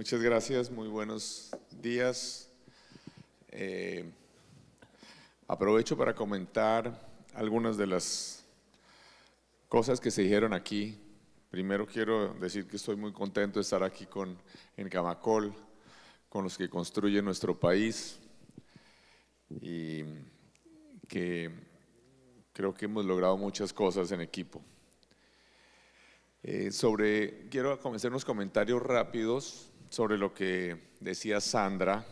Muchas gracias, muy buenos días. Eh, aprovecho para comentar algunas de las cosas que se dijeron aquí. Primero quiero decir que estoy muy contento de estar aquí con, en Camacol, con los que construyen nuestro país y que creo que hemos logrado muchas cosas en equipo. Eh, sobre, quiero comenzar unos comentarios rápidos sobre lo que decía Sandra,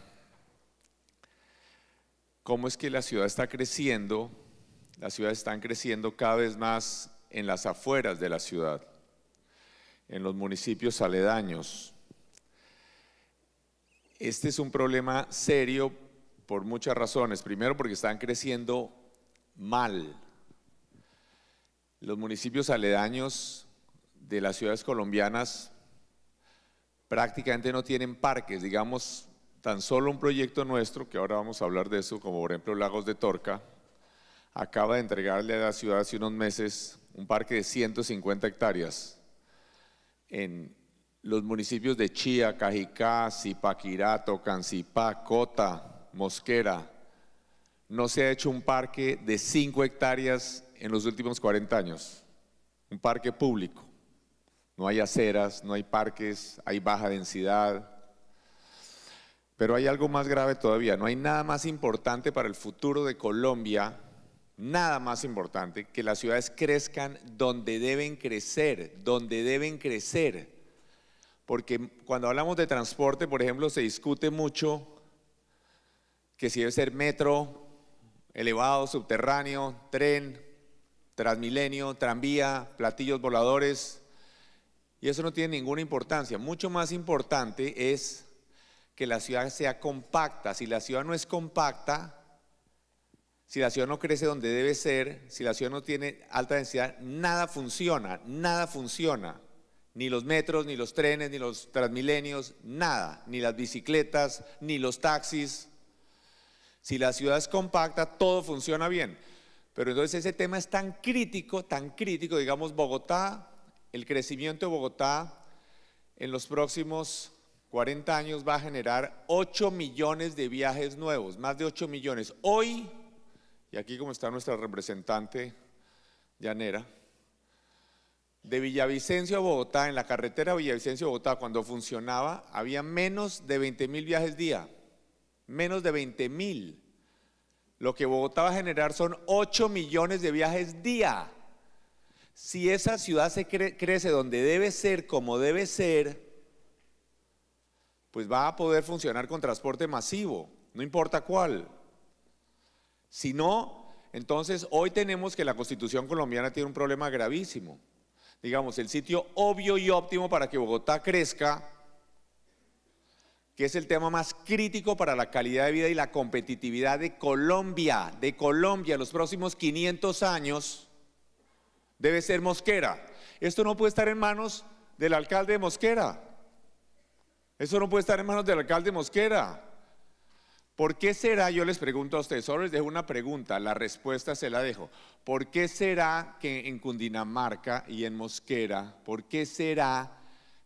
cómo es que la ciudad está creciendo, las ciudades están creciendo cada vez más en las afueras de la ciudad, en los municipios aledaños. Este es un problema serio por muchas razones. Primero porque están creciendo mal. Los municipios aledaños de las ciudades colombianas prácticamente no tienen parques, digamos, tan solo un proyecto nuestro, que ahora vamos a hablar de eso, como por ejemplo Lagos de Torca, acaba de entregarle a la ciudad hace unos meses un parque de 150 hectáreas en los municipios de Chía, Cajicá, Zipaquirá, Tocancipá, Cota, Mosquera. No se ha hecho un parque de 5 hectáreas en los últimos 40 años, un parque público. No hay aceras, no hay parques, hay baja densidad. Pero hay algo más grave todavía. No hay nada más importante para el futuro de Colombia, nada más importante que las ciudades crezcan donde deben crecer, donde deben crecer. Porque cuando hablamos de transporte, por ejemplo, se discute mucho que si debe ser metro, elevado, subterráneo, tren, transmilenio, tranvía, platillos voladores. Y eso no tiene ninguna importancia. Mucho más importante es que la ciudad sea compacta. Si la ciudad no es compacta, si la ciudad no crece donde debe ser, si la ciudad no tiene alta densidad, nada funciona, nada funciona. Ni los metros, ni los trenes, ni los transmilenios, nada. Ni las bicicletas, ni los taxis. Si la ciudad es compacta, todo funciona bien. Pero entonces ese tema es tan crítico, tan crítico, digamos, Bogotá el crecimiento de Bogotá en los próximos 40 años va a generar 8 millones de viajes nuevos, más de 8 millones. Hoy, y aquí como está nuestra representante llanera, de Villavicencio a Bogotá, en la carretera Villavicencio-Bogotá, cuando funcionaba, había menos de 20 mil viajes día, menos de 20 mil. Lo que Bogotá va a generar son 8 millones de viajes día si esa ciudad se crece donde debe ser, como debe ser, pues va a poder funcionar con transporte masivo, no importa cuál. Si no, entonces hoy tenemos que la constitución colombiana tiene un problema gravísimo. Digamos, el sitio obvio y óptimo para que Bogotá crezca, que es el tema más crítico para la calidad de vida y la competitividad de Colombia, de Colombia en los próximos 500 años debe ser Mosquera. Esto no puede estar en manos del alcalde de Mosquera. Eso no puede estar en manos del alcalde de Mosquera. ¿Por qué será, yo les pregunto a ustedes, solo les dejo una pregunta, la respuesta se la dejo. ¿Por qué será que en Cundinamarca y en Mosquera, por qué será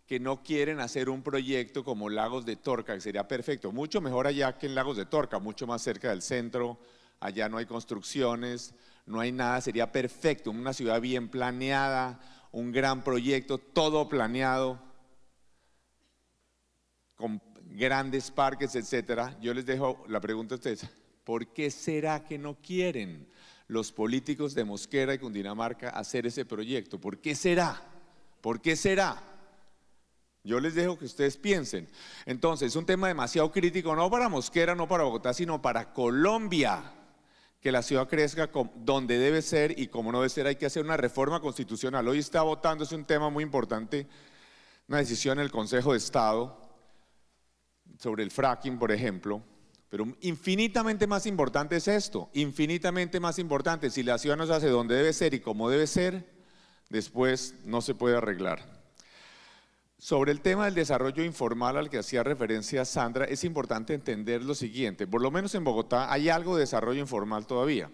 que no quieren hacer un proyecto como Lagos de Torca, que sería perfecto, mucho mejor allá que en Lagos de Torca, mucho más cerca del centro, allá no hay construcciones, no hay nada, sería perfecto, una ciudad bien planeada, un gran proyecto, todo planeado, con grandes parques, etcétera. Yo les dejo la pregunta a ustedes, ¿por qué será que no quieren los políticos de Mosquera y Cundinamarca hacer ese proyecto? ¿Por qué será? ¿Por qué será? Yo les dejo que ustedes piensen. Entonces, es un tema demasiado crítico, no para Mosquera, no para Bogotá, sino para Colombia que la ciudad crezca donde debe ser y como no debe ser hay que hacer una reforma constitucional. Hoy está votando, es un tema muy importante, una decisión en el Consejo de Estado sobre el fracking, por ejemplo, pero infinitamente más importante es esto, infinitamente más importante, si la ciudad no se hace donde debe ser y como debe ser, después no se puede arreglar. Sobre el tema del desarrollo informal al que hacía referencia Sandra, es importante entender lo siguiente. Por lo menos en Bogotá hay algo de desarrollo informal todavía,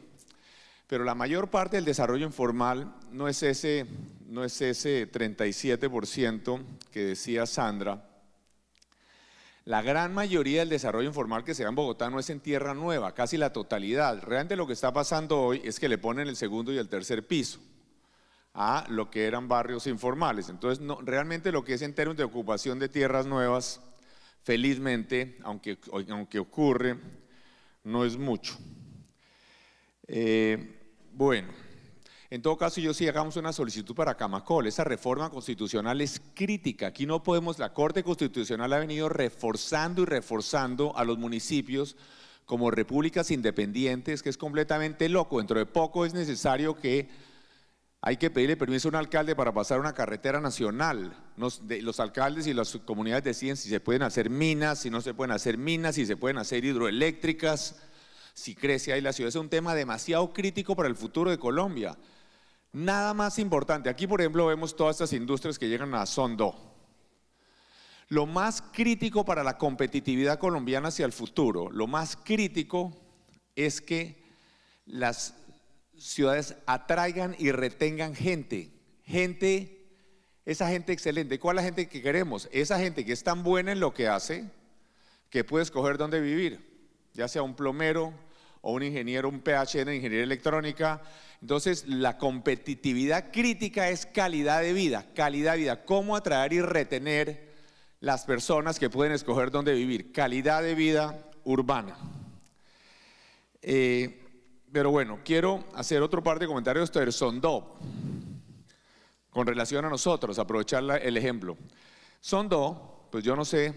pero la mayor parte del desarrollo informal no es ese, no es ese 37% que decía Sandra. La gran mayoría del desarrollo informal que se da en Bogotá no es en tierra nueva, casi la totalidad. Realmente lo que está pasando hoy es que le ponen el segundo y el tercer piso a lo que eran barrios informales. Entonces, realmente lo que es en términos de ocupación de tierras nuevas, felizmente, aunque, aunque ocurre, no es mucho. Eh, bueno, en todo caso yo sí hagamos una solicitud para Camacol. Esa reforma constitucional es crítica. Aquí no podemos, la Corte Constitucional ha venido reforzando y reforzando a los municipios como repúblicas independientes, que es completamente loco. Dentro de poco es necesario que hay que pedirle permiso a un alcalde para pasar una carretera nacional. los alcaldes y las comunidades deciden si se pueden hacer minas, si no se pueden hacer minas, si se pueden hacer hidroeléctricas, si crece ahí la ciudad. Es un tema demasiado crítico para el futuro de Colombia. Nada más importante. Aquí, por ejemplo, vemos todas estas industrias que llegan a Sondo. Lo más crítico para la competitividad colombiana hacia el futuro, lo más crítico es que las ciudades atraigan y retengan gente, gente, esa gente excelente. ¿Cuál es la gente que queremos? Esa gente que es tan buena en lo que hace que puede escoger dónde vivir, ya sea un plomero o un ingeniero, un PhD en ingeniería electrónica. Entonces, la competitividad crítica es calidad de vida, calidad de vida, cómo atraer y retener las personas que pueden escoger dónde vivir, calidad de vida urbana. Eh, pero bueno, quiero hacer otro par de comentarios de Sondó con relación a nosotros, aprovechar el ejemplo. Sondó, pues yo no sé,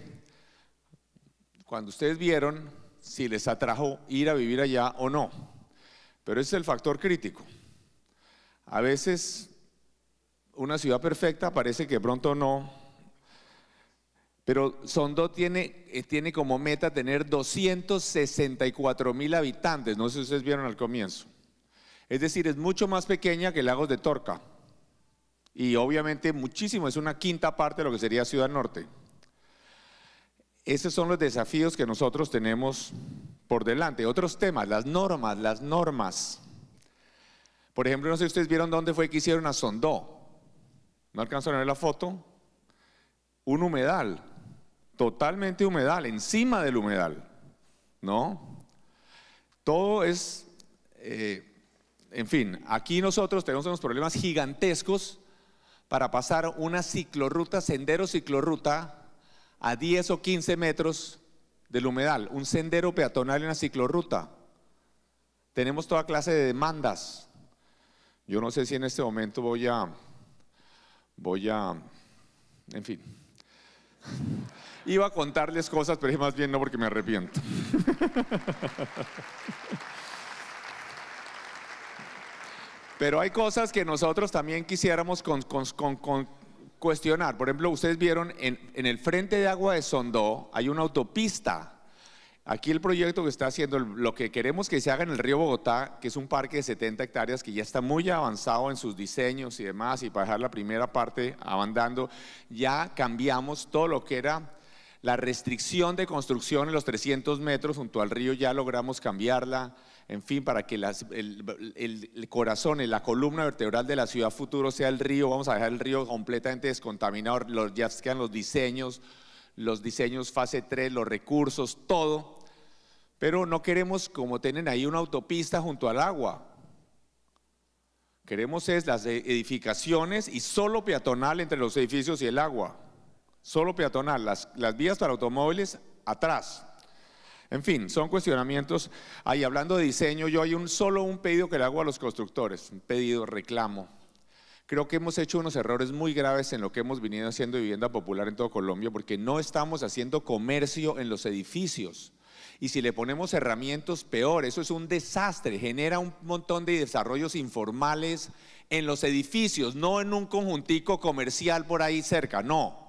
cuando ustedes vieron si les atrajo ir a vivir allá o no, pero ese es el factor crítico. A veces una ciudad perfecta parece que pronto no pero Sondó eh, tiene, como meta tener 264 mil habitantes, no sé si ustedes vieron al comienzo. Es decir, es mucho más pequeña que Lagos de Torca. Y obviamente muchísimo, es una quinta parte de lo que sería Ciudad Norte. Esos son los desafíos que nosotros tenemos por delante. Otros temas, las normas, las normas. Por ejemplo, no sé si ustedes vieron dónde fue que hicieron a Sondó. No alcanzaron a ver la foto. Un humedal totalmente humedal, encima del humedal, ¿no? Todo es, eh, en fin, aquí nosotros tenemos unos problemas gigantescos para pasar una ciclorruta, sendero ciclorruta, a 10 o 15 metros del humedal, un sendero peatonal en una ciclorruta. Tenemos toda clase de demandas. Yo no sé si en este momento voy a, voy a, en fin. Iba a contarles cosas, pero más bien no porque me arrepiento. Pero hay cosas que nosotros también quisiéramos cuestionar. Por ejemplo, ustedes vieron en, en, el frente de agua de Sondó hay una autopista Aquí el proyecto que está haciendo, lo que queremos que se haga en el río Bogotá, que es un parque de 70 hectáreas que ya está muy avanzado en sus diseños y demás, y para dejar la primera parte abandando, ya cambiamos todo lo que era la restricción de construcción en los 300 metros junto al río, ya logramos cambiarla, en fin, para que el, el, corazón, la columna vertebral de la ciudad futuro sea el río, vamos a dejar el río completamente descontaminado, los, ya quedan los diseños, los diseños fase 3, los recursos, todo. Pero no queremos como tienen ahí una autopista junto al agua. Queremos es las e-, edificaciones y solo peatonal entre los edificios y el agua. Solo peatonal, las, las vías para automóviles atrás. En fin, son cuestionamientos. Ahí hablando de diseño, yo hay un solo un pedido que le hago a los constructores, un pedido reclamo Creo que hemos hecho unos errores muy graves en lo que hemos venido haciendo vivienda popular en todo Colombia, porque no estamos haciendo comercio en los edificios. Y si le ponemos herramientas, peor. Eso es un desastre. Genera un montón de desarrollos informales en los edificios, no en un conjuntico comercial por ahí cerca, no.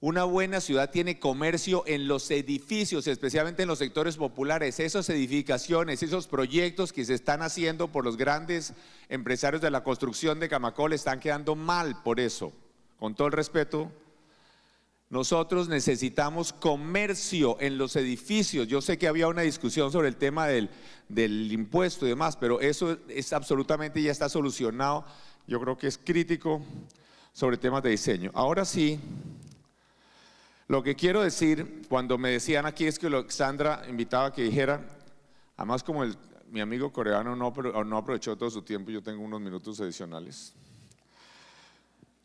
Una buena ciudad tiene comercio en los edificios, especialmente en los sectores populares. Esas edificaciones, esos proyectos que se están haciendo por los grandes empresarios de la construcción de Camacol están quedando mal por eso. Con todo el respeto, nosotros necesitamos comercio en los edificios. Yo sé que había una discusión sobre el tema del, del impuesto y demás, pero eso es absolutamente ya está solucionado. Yo creo que es crítico sobre temas de diseño. Ahora sí, lo que quiero decir, cuando me decían aquí es que Alexandra invitaba a que dijera, además como mi amigo coreano no, aprovechó todo su tiempo, yo tengo unos minutos adicionales.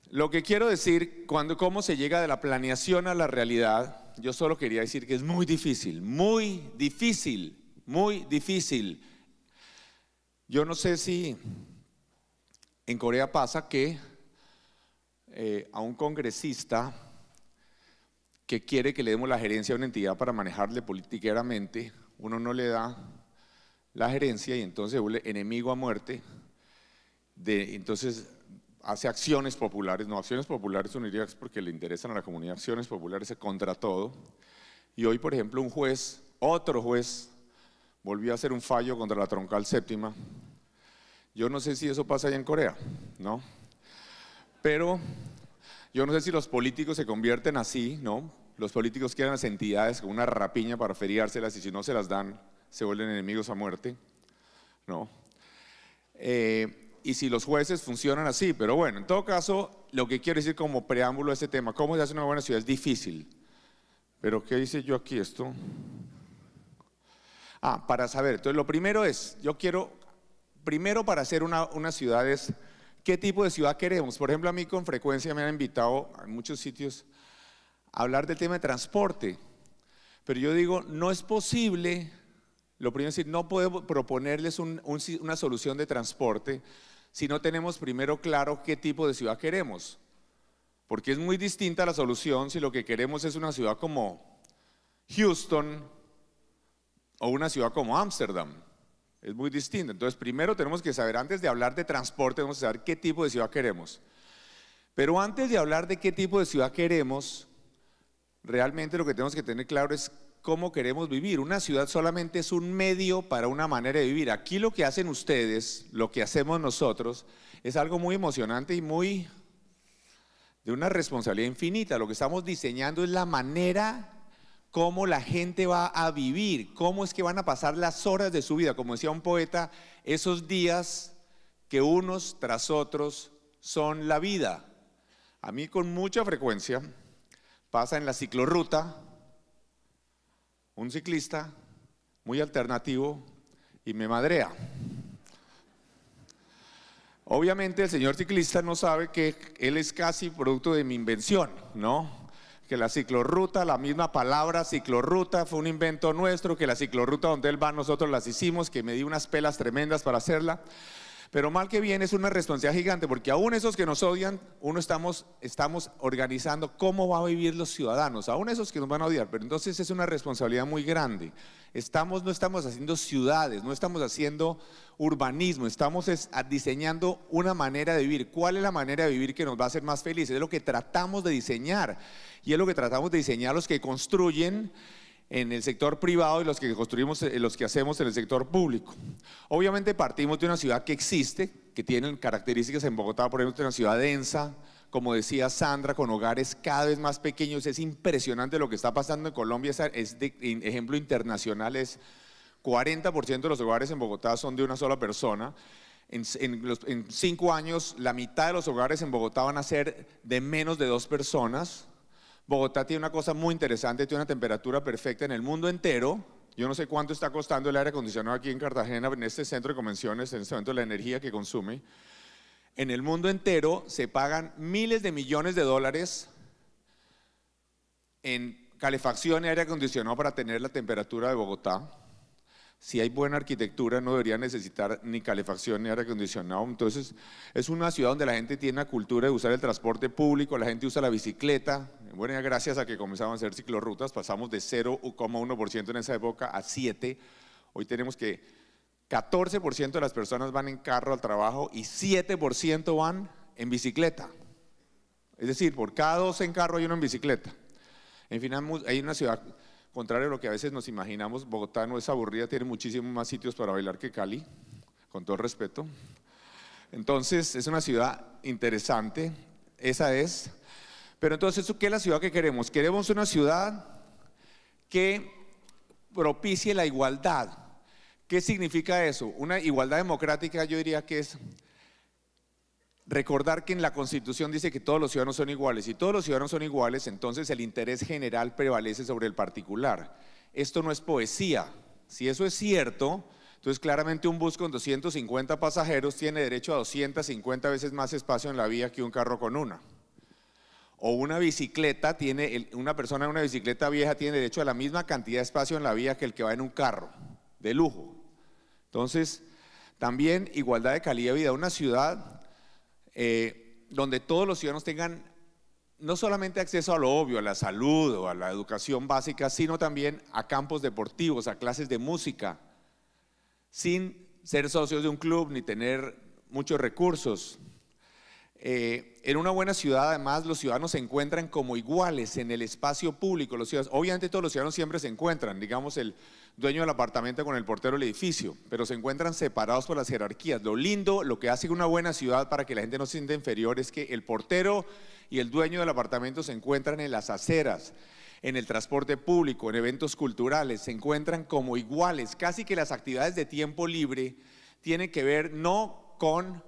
Lo que quiero decir, cuando cómo se llega de la planeación a la realidad, yo solo quería decir que es muy difícil, muy difícil, muy difícil. Yo no sé si en Corea pasa que eh, a un congresista que quiere que le demos la gerencia a una entidad para manejarle politiqueramente, uno no le da la gerencia y entonces vuelve enemigo a muerte. De, entonces hace acciones populares, no acciones populares unirías porque le interesan a la comunidad acciones populares contra todo. Y hoy, por ejemplo, un juez, otro juez, volvió a hacer un fallo contra la troncal séptima. Yo no sé si eso pasa allá en Corea, ¿no? Pero yo no sé si los políticos se convierten así, ¿no? los políticos quieren las entidades con una rapiña para feriárselas y si no se las dan, se vuelven enemigos a muerte. No. Eh, y si los jueces funcionan así, pero bueno, en todo caso, lo que quiero decir como preámbulo a este tema, cómo se hace una buena ciudad es difícil. Pero ¿qué dice yo aquí esto? Ah, para saber. Entonces, lo primero es, yo quiero, primero para hacer una, una ciudad es, ¿qué tipo de ciudad queremos? Por ejemplo, a mí con frecuencia me han invitado a muchos sitios hablar del tema de transporte. Pero yo digo, no es posible, lo primero es decir, no podemos proponerles una solución de transporte si no tenemos primero claro qué tipo de ciudad queremos. Porque es muy distinta la solución si lo que queremos es una ciudad como Houston o una ciudad como Ámsterdam. Es muy distinta. Entonces, primero tenemos que saber, antes de hablar de transporte, tenemos que saber qué tipo de ciudad queremos. Pero antes de hablar de qué tipo de ciudad queremos, realmente lo que tenemos que tener claro es cómo queremos vivir. Una ciudad solamente es un medio para una manera de vivir. Aquí lo que hacen ustedes, lo que hacemos nosotros, es algo muy emocionante y muy de una responsabilidad infinita. Lo que estamos diseñando es la manera cómo la gente va a vivir, cómo es que van a pasar las horas de su vida. Como decía un poeta, esos días que unos tras otros son la vida. A mí con mucha frecuencia pasa en la ciclorruta un ciclista muy alternativo y me madrea. Obviamente el señor ciclista no sabe que él es casi producto de mi invención, ¿no? Que la ciclorruta, la misma palabra ciclorruta, fue un invento nuestro, que la ciclorruta donde él va nosotros las hicimos, que me di unas pelas tremendas para hacerla. Pero mal que bien es una responsabilidad gigante, porque aún esos que nos odian, uno estamos, estamos organizando cómo va a vivir los ciudadanos, aún esos que nos van a odiar, pero entonces es una responsabilidad muy grande. Estamos, no estamos haciendo ciudades, no estamos haciendo urbanismo, estamos diseñando una manera de vivir. ¿Cuál es la manera de vivir que nos va a hacer más felices? Es lo que tratamos de diseñar y es lo que tratamos de diseñar los que construyen en el sector privado y los que construimos, eh, los que hacemos en el sector público. Obviamente partimos de una ciudad que existe, que tiene características en Bogotá, por ejemplo, una ciudad densa, como decía Sandra, con hogares cada vez más pequeños. Es impresionante lo que está pasando en Colombia, es ejemplo internacional, es 40% de los hogares en Bogotá son de una sola persona. en cinco años, la mitad de los hogares en Bogotá van a ser de menos de dos personas Bogotá tiene una cosa muy interesante, tiene una temperatura perfecta en el mundo entero. Yo no sé cuánto está costando el aire acondicionado aquí en Cartagena, en este centro de convenciones, en este de la energía que consume. En el mundo entero se pagan miles de millones de dólares en calefacción y aire acondicionado para tener la temperatura de Bogotá si hay buena arquitectura no debería necesitar ni calefacción ni aire acondicionado. Entonces es una ciudad donde la gente tiene la cultura de usar el transporte público, la gente usa la bicicleta. Bueno, gracias a que comenzaban a hacer ciclorrutas, pasamos de 0,1% en esa época a 7. Hoy tenemos que 14% de las personas van en carro al trabajo y 7% van en bicicleta. Es decir, por cada dos en carro hay uno en bicicleta. En fin, hay una ciudad Contrario a lo que a veces nos imaginamos, Bogotá no es aburrida, tiene muchísimos más sitios para bailar que Cali, con todo respeto. Entonces, es una ciudad interesante, esa es. Pero entonces, ¿qué es la ciudad que queremos? Queremos una ciudad que propicie la igualdad. ¿Qué significa eso? Una igualdad democrática yo diría que es recordar que en la Constitución dice que todos los ciudadanos son iguales. y todos los ciudadanos son iguales, entonces el interés general prevalece sobre el particular. Esto no es poesía. Si eso es cierto, entonces claramente un bus con 250 pasajeros tiene derecho a 250 veces más espacio en la vía que un carro con una. O una bicicleta tiene, una persona en una bicicleta vieja tiene derecho a la misma cantidad de espacio en la vía que el que va en un carro, de lujo. Entonces, también igualdad de calidad de vida. Una ciudad eh, donde todos los ciudadanos tengan no solamente acceso a lo obvio, a la salud o a la educación básica, sino también a campos deportivos, a clases de música, sin ser socios de un club ni tener muchos recursos. Eh, en una buena ciudad, además, los ciudadanos se encuentran como iguales en el espacio público. Los obviamente todos los ciudadanos siempre se encuentran, digamos, el, dueño del apartamento con el portero del edificio, pero se encuentran separados por las jerarquías. Lo lindo, lo que hace una buena ciudad para que la gente no se sienta inferior es que el portero y el dueño del apartamento se encuentran en las aceras, en el transporte público, en eventos culturales, se encuentran como iguales. Casi que las actividades de tiempo libre tienen que ver no con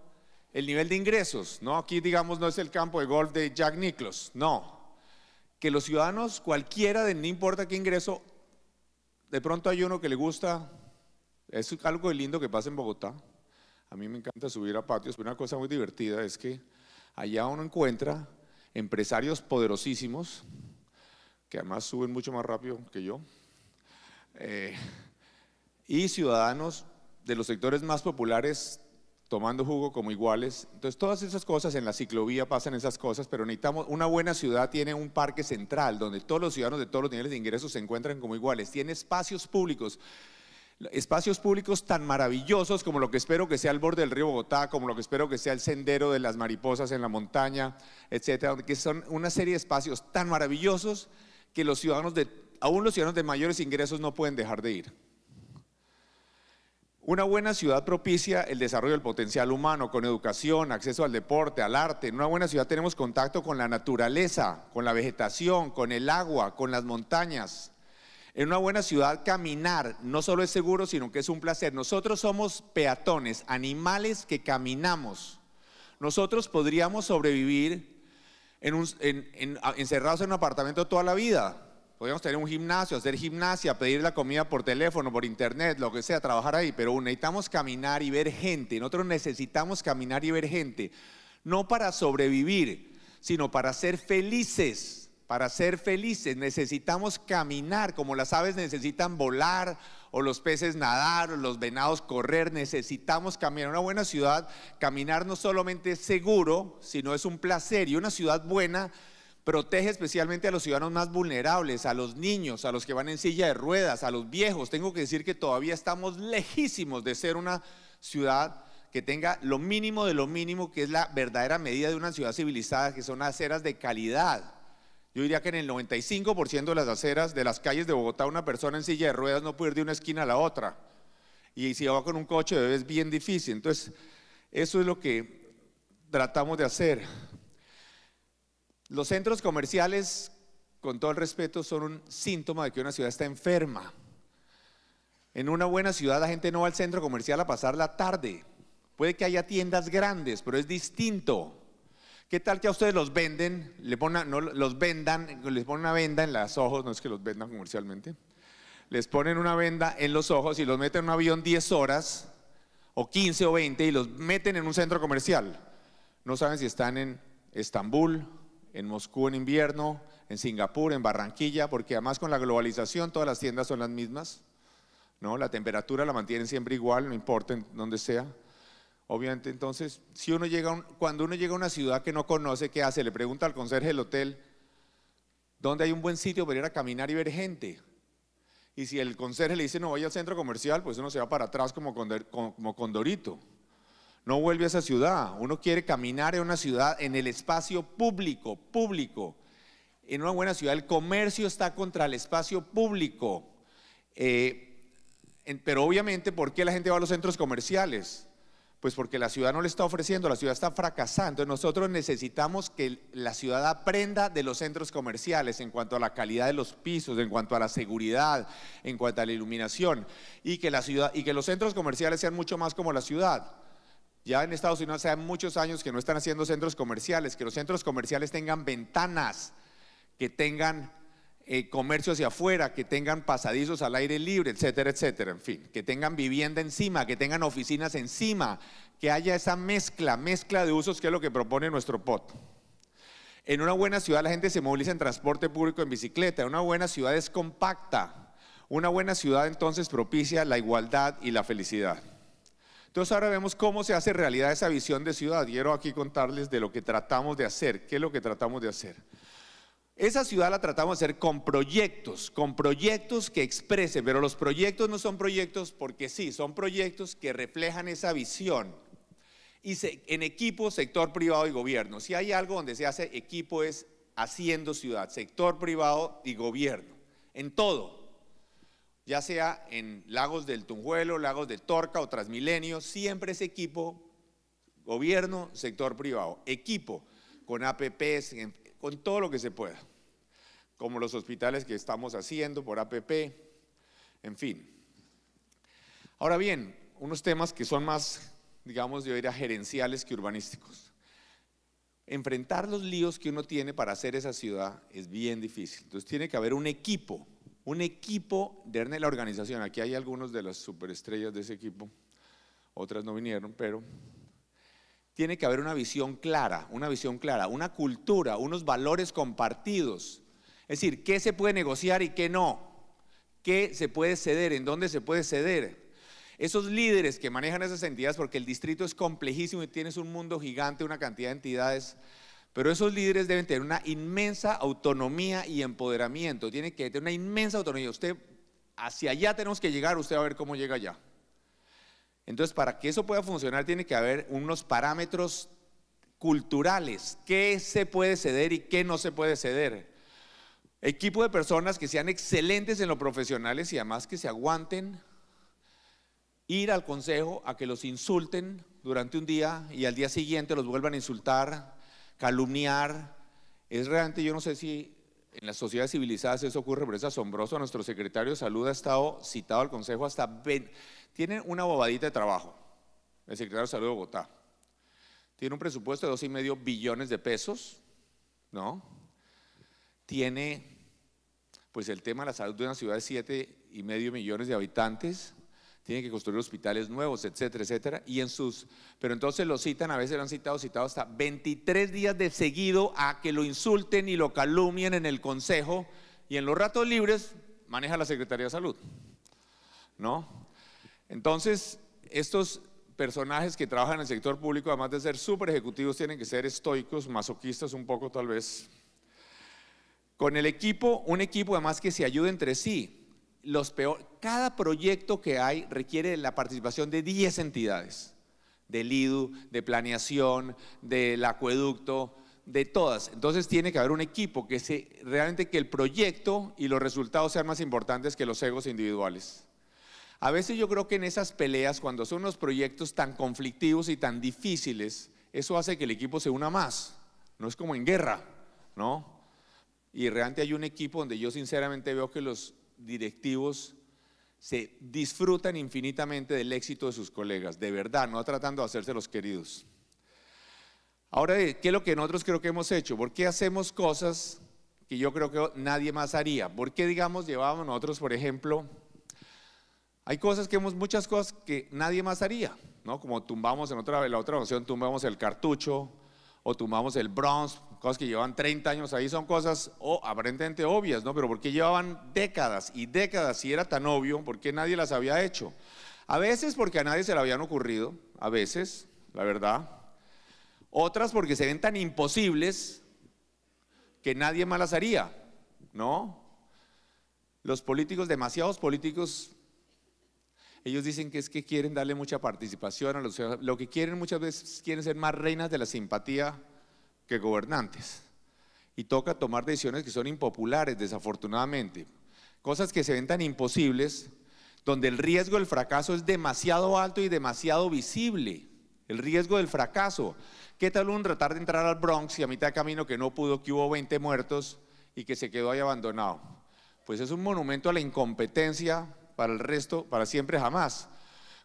el nivel de ingresos, no aquí digamos no es el campo de golf de Jack Nicklaus, no. Que los ciudadanos, cualquiera de no importa qué ingreso, de pronto hay uno que le gusta, es algo lindo que pasa en Bogotá. A mí me encanta subir a patios, pero una cosa muy divertida es que allá uno encuentra empresarios poderosísimos, que además suben mucho más rápido que yo, eh, y ciudadanos de los sectores más populares tomando jugo como iguales. Entonces, todas esas cosas, en la ciclovía pasan esas cosas, pero necesitamos, una buena ciudad tiene un parque central donde todos los ciudadanos de todos los niveles de ingresos se encuentran como iguales, tiene espacios públicos. Espacios públicos tan maravillosos como lo que espero que sea el borde del río Bogotá, como lo que espero que sea el sendero de las mariposas en la montaña, etcétera, que son una serie de espacios tan maravillosos que los ciudadanos de, aún los ciudadanos de mayores ingresos no pueden dejar de ir. Una buena ciudad propicia el desarrollo del potencial humano, con educación, acceso al deporte, al arte. En una buena ciudad tenemos contacto con la naturaleza, con la vegetación, con el agua, con las montañas. En una buena ciudad caminar no solo es seguro, sino que es un placer. Nosotros somos peatones, animales que caminamos. Nosotros podríamos sobrevivir encerrados en un apartamento toda la vida Podríamos tener un gimnasio, hacer gimnasia, pedir la comida por teléfono, por internet, lo que sea, trabajar ahí, pero necesitamos caminar y ver gente. Nosotros necesitamos caminar y ver gente, no para sobrevivir, sino para ser felices. Para ser felices necesitamos caminar, como las aves necesitan volar, o los peces nadar, o los venados correr, necesitamos caminar. Una buena ciudad, caminar no solamente es seguro, sino es un placer. Y una ciudad buena protege especialmente a los ciudadanos más vulnerables, a los niños, a los que van en silla de ruedas, a los viejos. Tengo que decir que todavía estamos lejísimos de ser una ciudad que tenga lo mínimo de lo mínimo, que es la verdadera medida de una ciudad civilizada, que son aceras de calidad. Yo diría que en el 95% de las aceras de las calles de Bogotá una persona en silla de ruedas no puede ir de una esquina a la otra. Y si va con un coche es bien difícil. Entonces, eso es lo que tratamos de hacer. Los centros comerciales, con todo el respeto, son un síntoma de que una ciudad está enferma. En una buena ciudad la gente no va al centro comercial a pasar la tarde. Puede que haya tiendas grandes, pero es distinto. ¿Qué tal que a ustedes los venden, vendan, les ponen una venda en los ojos, no es que los vendan comercialmente, les ponen una venda en los ojos y los meten en un avión 10 horas o 15 o 20 y los meten en un centro comercial. No saben si están en Estambul, en Moscú en invierno, en Singapur, en Barranquilla, porque además con la globalización todas las tiendas son las mismas, ¿no? La temperatura la mantienen siempre igual, no importa en dónde sea. Obviamente, entonces, si uno llega cuando uno llega a una ciudad que no conoce, ¿qué hace? Le pregunta al conserje del hotel, ¿dónde hay un buen sitio para ir a caminar y ver gente? Y si el conserje le dice, no, voy al centro comercial, pues uno se va para atrás como, como, como condorito no vuelve a esa ciudad. Uno quiere caminar en una ciudad, en el espacio público, público. En una buena ciudad el comercio está contra el espacio público. Eh, pero obviamente, ¿por qué la gente va a los centros comerciales? Pues porque la ciudad no le está ofreciendo, la ciudad está fracasando. Nosotros necesitamos que la ciudad aprenda de los centros comerciales en cuanto a la calidad de los pisos, en cuanto a la seguridad, en cuanto a la iluminación, y que, la ciudad, y que los centros comerciales sean mucho más como la ciudad. Ya en Estados Unidos hace muchos años que no están haciendo centros comerciales, que los centros comerciales tengan ventanas, que tengan eh, comercio hacia afuera, que tengan pasadizos al aire libre, etcétera, etcétera, en fin, que tengan vivienda encima, que tengan oficinas encima, que haya esa mezcla, mezcla de usos que es lo que propone nuestro POT. En una buena ciudad la gente se moviliza en transporte público, en bicicleta, una buena ciudad es compacta, una buena ciudad entonces propicia la igualdad y la felicidad. Entonces ahora vemos cómo se hace realidad esa visión de ciudad. Quiero aquí contarles de lo que tratamos de hacer, qué es lo que tratamos de hacer. Esa ciudad la tratamos de hacer con proyectos, con proyectos que expresen, pero los proyectos no son proyectos porque sí, son proyectos que reflejan esa visión. Y en equipo, sector privado y gobierno. Si hay algo donde se hace equipo es haciendo ciudad, sector privado y gobierno, en todo ya sea en Lagos del Tunjuelo, Lagos de Torca o Transmilenio, siempre es equipo, gobierno, sector privado, equipo, con APPs, con todo lo que se pueda, como los hospitales que estamos haciendo por APP, en fin. Ahora bien, unos temas que son más, digamos, yo diría, gerenciales que urbanísticos. Enfrentar los líos que uno tiene para hacer esa ciudad es bien difícil. Entonces tiene que haber un equipo un equipo de la organización, aquí hay algunos de las superestrellas de ese equipo, otras no vinieron, pero tiene que haber una visión clara, una visión clara, una cultura, unos valores compartidos. Es decir, qué se puede negociar y qué no, qué se puede ceder, en dónde se puede ceder. Esos líderes que manejan esas entidades, porque el distrito es complejísimo y tienes un mundo gigante, una cantidad de entidades, pero esos líderes deben tener una inmensa autonomía y empoderamiento. Tienen que tener una inmensa autonomía. Usted, hacia allá tenemos que llegar, usted va a ver cómo llega allá. Entonces, para que eso pueda funcionar, tiene que haber unos parámetros culturales. ¿Qué se puede ceder y qué no se puede ceder? Equipo de personas que sean excelentes en lo profesionales y además que se aguanten ir al consejo a que los insulten durante un día y al día siguiente los vuelvan a insultar calumniar. Es realmente, yo no sé si en las sociedades civilizadas eso ocurre, pero es asombroso. Nuestro secretario de salud ha estado citado al consejo hasta... 20, tiene una bobadita de trabajo, el secretario de salud de Bogotá. Tiene un presupuesto de y medio billones de pesos, ¿no? Tiene, pues el tema de la salud de una ciudad de y medio millones de habitantes tienen que construir hospitales nuevos, etcétera, etcétera. Y en sus, pero entonces lo citan, a veces lo han citado, citado hasta 23 días de seguido a que lo insulten y lo calumnien en el consejo y en los ratos libres maneja la Secretaría de Salud, ¿no? Entonces estos personajes que trabajan en el sector público, además de ser super ejecutivos, tienen que ser estoicos, masoquistas un poco tal vez. Con el equipo, un equipo además que se ayude entre sí, los peor, cada proyecto que hay requiere la participación de 10 entidades, del IDU, de planeación, del acueducto, de todas. Entonces tiene que haber un equipo que se, realmente que el proyecto y los resultados sean más importantes que los egos individuales. A veces yo creo que en esas peleas, cuando son unos proyectos tan conflictivos y tan difíciles, eso hace que el equipo se una más. No es como en guerra, ¿no? Y realmente hay un equipo donde yo sinceramente veo que los directivos se disfrutan infinitamente del éxito de sus colegas, de verdad, no tratando de hacerse los queridos. Ahora, eh, ¿qué es lo que nosotros creo que hemos hecho? ¿Por qué hacemos cosas que yo creo que nadie más haría? ¿Por qué, digamos, llevamos nosotros, por ejemplo, hay cosas que hemos, muchas cosas que nadie más haría, ¿no? Como tumbamos en otra, la otra noción, tumbamos el cartucho, o tomamos el Bronx, cosas que llevan 30 años ahí, son cosas aparentemente obvias, ¿no? Pero ¿por qué llevaban décadas y décadas si era tan obvio? ¿Por qué nadie las había hecho? A veces porque a nadie se le habían ocurrido, a veces, la verdad. Otras porque se ven tan imposibles que nadie más las haría, ¿no? Los políticos, demasiados políticos ellos dicen que es que quieren darle mucha participación a los ciudadanos. Lo que quieren muchas veces quieren ser más reinas de la simpatía que gobernantes. Y toca tomar decisiones que son impopulares, desafortunadamente. Cosas que se ven tan imposibles, donde el riesgo del fracaso es demasiado alto y demasiado visible. El riesgo del fracaso. ¿Qué tal un tratar de entrar al Bronx y a mitad de camino que no pudo, que hubo 20 muertos y que se quedó ahí abandonado? Pues es un monumento a la incompetencia para el resto, para siempre jamás.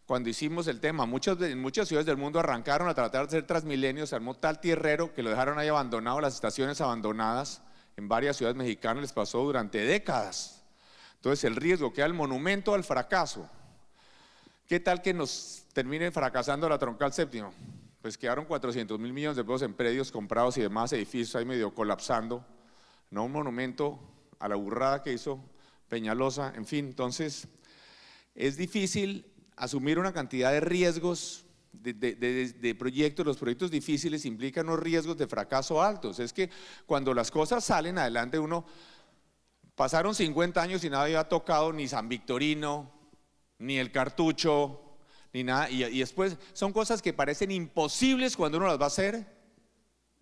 Cuando hicimos el tema, muchas, muchas ciudades del mundo arrancaron a tratar de ser Transmilenio, se armó tal tierrero que lo dejaron ahí abandonado, las estaciones abandonadas. En varias ciudades mexicanas les pasó durante décadas. Entonces el riesgo queda el monumento al fracaso. ¿Qué tal que nos termine fracasando la troncal séptimo? Pues quedaron 400 mil millones de pesos en predios comprados y demás edificios ahí medio colapsando. No un monumento a la burrada que hizo Peñalosa, en fin, entonces es difícil asumir una cantidad de riesgos de, proyectos, los proyectos difíciles implican unos riesgos de fracaso altos. Es que cuando las cosas salen adelante, uno pasaron 50 años y nadie había tocado ni San Victorino, ni el cartucho, ni nada. Y, después son cosas que parecen imposibles cuando uno las va a hacer.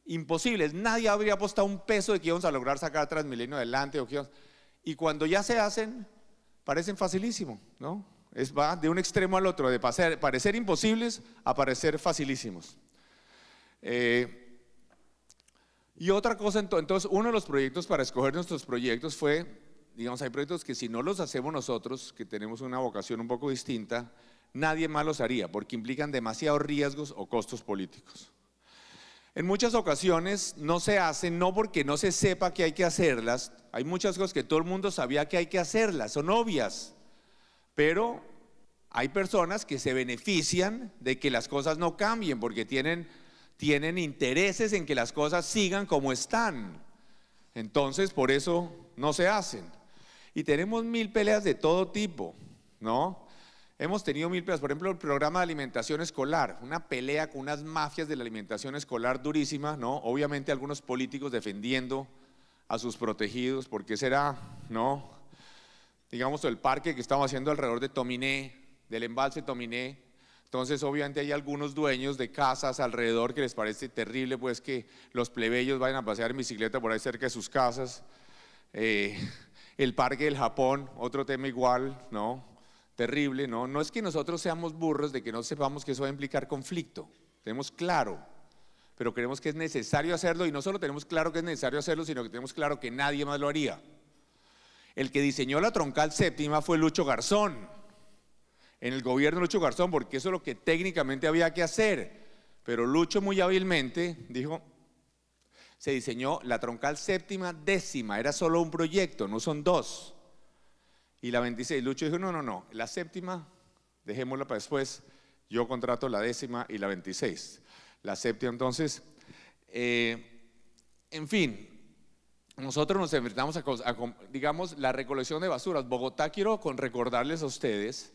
Imposibles. Nadie habría apostado un peso de que íbamos a lograr sacar Transmilenio adelante. O y cuando ya se hacen, parecen facilísimo, ¿no? Es, va de un extremo al otro, de parecer imposibles a parecer facilísimos. Eh, y otra cosa, entonces, uno de los proyectos para escoger nuestros proyectos fue, digamos, hay proyectos que si no los hacemos nosotros, que tenemos una vocación un poco distinta, nadie más los haría, porque implican demasiados riesgos o costos políticos. En muchas ocasiones no se hacen, no porque no se sepa que hay que hacerlas, hay muchas cosas que todo el mundo sabía que hay que hacerlas, son obvias, pero hay personas que se benefician de que las cosas no cambien porque tienen, tienen intereses en que las cosas sigan como están. Entonces, por eso no se hacen. Y tenemos mil peleas de todo tipo, ¿no? Hemos tenido mil peleas, por ejemplo, el programa de alimentación escolar, una pelea con unas mafias de la alimentación escolar durísima, ¿no? Obviamente algunos políticos defendiendo a sus protegidos, ¿por qué será? ¿No? Digamos, el parque que estamos haciendo alrededor de Tominé, del embalse Tominé. Entonces, obviamente hay algunos dueños de casas alrededor que les parece terrible, pues que los plebeyos vayan a pasear en bicicleta por ahí cerca de sus casas. Eh, el parque del Japón, otro tema igual, ¿no? terrible, ¿no? No es que nosotros seamos burros de que no sepamos que eso va a implicar conflicto. Tenemos claro, pero creemos que es necesario hacerlo y no solo tenemos claro que es necesario hacerlo, sino que tenemos claro que nadie más lo haría. El que diseñó la troncal séptima fue Lucho Garzón, en el gobierno Lucho Garzón, porque eso es lo que técnicamente había que hacer. Pero Lucho muy hábilmente dijo, se diseñó la troncal séptima décima, era solo un proyecto, no son dos y la 26. Lucho dijo, no, no, no, la séptima, dejémosla para después, yo contrato la décima y la 26. La séptima entonces, eh, en fin, nosotros nos enfrentamos a, digamos, la recolección de basuras. Bogotá, quiero con recordarles a ustedes,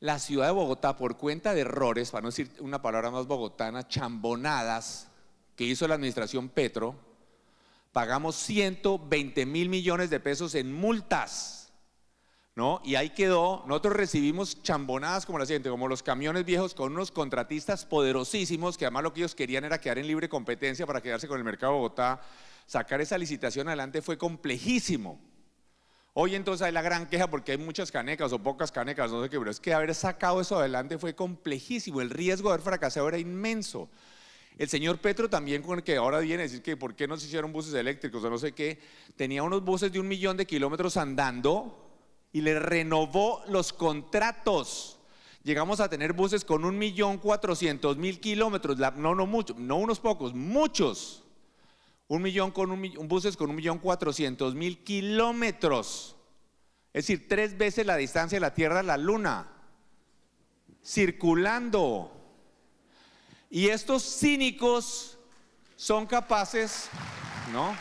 la ciudad de Bogotá, por cuenta de errores, para no decir una palabra más bogotana, chambonadas que hizo la administración Petro, pagamos 120 mil millones de pesos en multas y ahí quedó, nosotros recibimos chambonadas como la siguiente, como los camiones viejos con unos contratistas poderosísimos, que además lo que ellos querían era quedar en libre competencia para quedarse con el mercado de Bogotá. Sacar esa licitación adelante fue complejísimo. Hoy entonces hay la gran queja porque hay muchas canecas o pocas canecas, no sé qué, pero es que haber sacado eso adelante fue complejísimo, el riesgo de haber fracasado era inmenso. El señor Petro también, con el que ahora viene a decir que por qué no se hicieron buses eléctricos o no sé qué, tenía unos buses de un millón de kilómetros andando y le renovó los contratos. Llegamos a tener buses con un millón cuatrocientos mil kilómetros, no, no muchos, no unos pocos, muchos. Un millón con un, buses con un millón cuatrocientos mil kilómetros. Es decir, tres veces la distancia de la Tierra a la Luna. Circulando. Y estos cínicos son capaces, ¿no?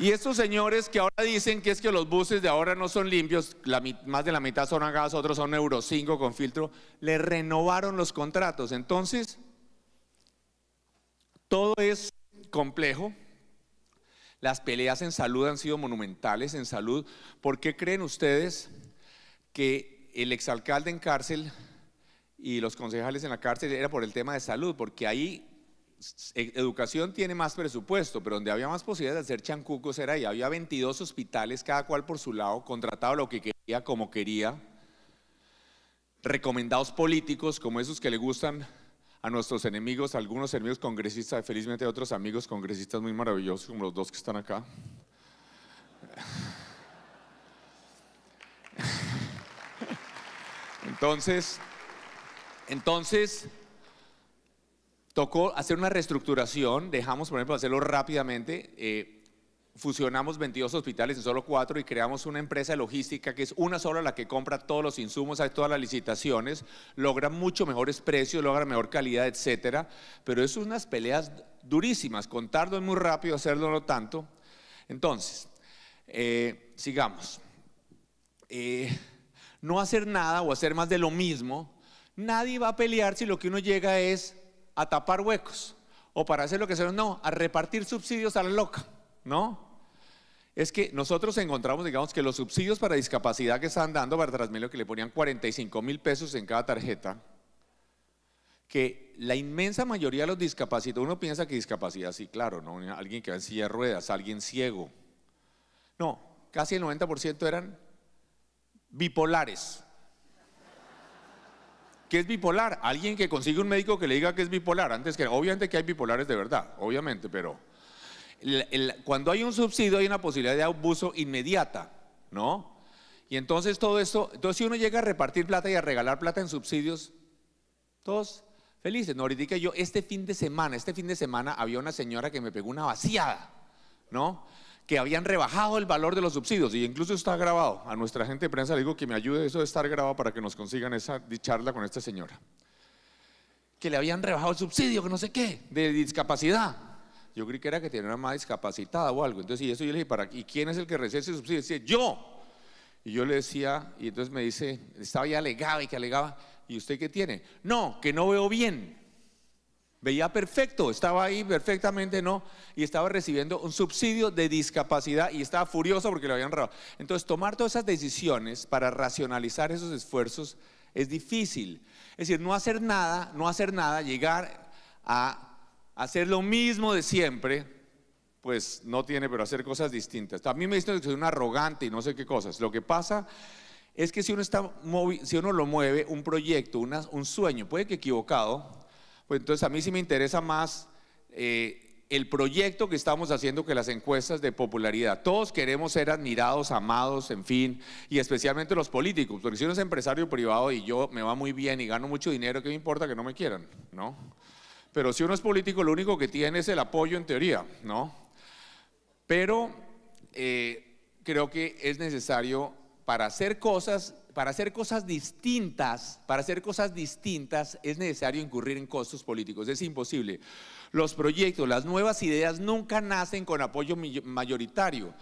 Y estos señores que ahora dicen que es que los buses de ahora no son limpios, más de la mitad son a otros son Euro 5 con filtro, le renovaron los contratos. Entonces, todo es complejo. Las peleas en salud han sido monumentales en salud. ¿Por qué creen ustedes que el exalcalde en cárcel y los concejales en la cárcel era por el tema de salud? Porque ahí e, educación tiene más presupuesto, pero donde había más posibilidades de hacer chancucos era ahí. Había 22 hospitales, cada cual por su lado, contratado lo que quería, como quería. Recomendados políticos, como esos que le gustan a nuestros enemigos, algunos enemigos congresistas, felizmente otros amigos congresistas muy maravillosos, como los dos que están acá. Entonces, entonces, Tocó hacer una reestructuración, dejamos, por ejemplo, hacerlo rápidamente, eh, fusionamos 22 hospitales en solo cuatro y creamos una empresa de logística que es una sola la que compra todos los insumos, hace todas las licitaciones, logra mucho mejores precios, logra mejor calidad, etcétera. Pero es unas peleas durísimas, contarlo es muy rápido, hacerlo no tanto. Entonces, eh, sigamos. Eh, no hacer nada o hacer más de lo mismo, nadie va a pelear si lo que uno llega es a tapar huecos o para hacer lo que sea, no, a repartir subsidios a la loca, ¿no? Es que nosotros encontramos, digamos, que los subsidios para discapacidad que están dando para Melo, que le ponían 45 mil pesos en cada tarjeta, que la inmensa mayoría de los discapacitados, uno piensa que discapacidad, sí, claro, ¿no? alguien que va en silla de ruedas, alguien ciego. No, casi el 90% eran bipolares, que es bipolar. Alguien que consigue un médico que le diga que es bipolar, antes que obviamente que hay bipolares de verdad, obviamente, pero cuando hay un subsidio hay una posibilidad de abuso inmediata, ¿no? Y entonces todo esto, entonces si uno llega a repartir plata y a regalar plata en subsidios, todos felices. No, ahorita yo este fin de semana, este fin de semana había una señora que me pegó una vaciada, ¿no? que habían rebajado el valor de los subsidios, y incluso está grabado. A nuestra gente de prensa le digo que me ayude eso de estar grabado para que nos consigan esa charla con esta señora. Que le habían rebajado el subsidio, que no sé qué, de discapacidad. Yo creí que era que tenía una más discapacitada o algo. Entonces, y eso yo le dije, ¿para, ¿y quién es el que recibe ese subsidio? yo. Y yo le decía, y entonces me dice, estaba ya alegado y que alegaba, ¿y usted qué tiene? No, que no veo bien. Veía perfecto, estaba ahí perfectamente, ¿no? Y estaba recibiendo un subsidio de discapacidad y estaba furioso porque lo habían robado. Entonces, tomar todas esas decisiones para racionalizar esos esfuerzos es difícil. Es decir, no hacer nada, no hacer nada, llegar a hacer lo mismo de siempre, pues no tiene, pero hacer cosas distintas. A mí me dicen que soy un arrogante y no sé qué cosas. Lo que pasa es que si uno, está si uno lo mueve, un proyecto, un sueño, puede que equivocado, pues entonces a mí sí me interesa más eh, el proyecto que estamos haciendo que las encuestas de popularidad. Todos queremos ser admirados, amados, en fin, y especialmente los políticos, porque si uno es empresario privado y yo me va muy bien y gano mucho dinero, ¿qué me importa que no me quieran? ¿No? Pero si uno es político, lo único que tiene es el apoyo en teoría, ¿no? Pero eh, creo que es necesario para hacer cosas para hacer cosas distintas, para hacer cosas distintas es necesario incurrir en costos políticos, es imposible. Los proyectos, las nuevas ideas nunca nacen con apoyo mayoritario.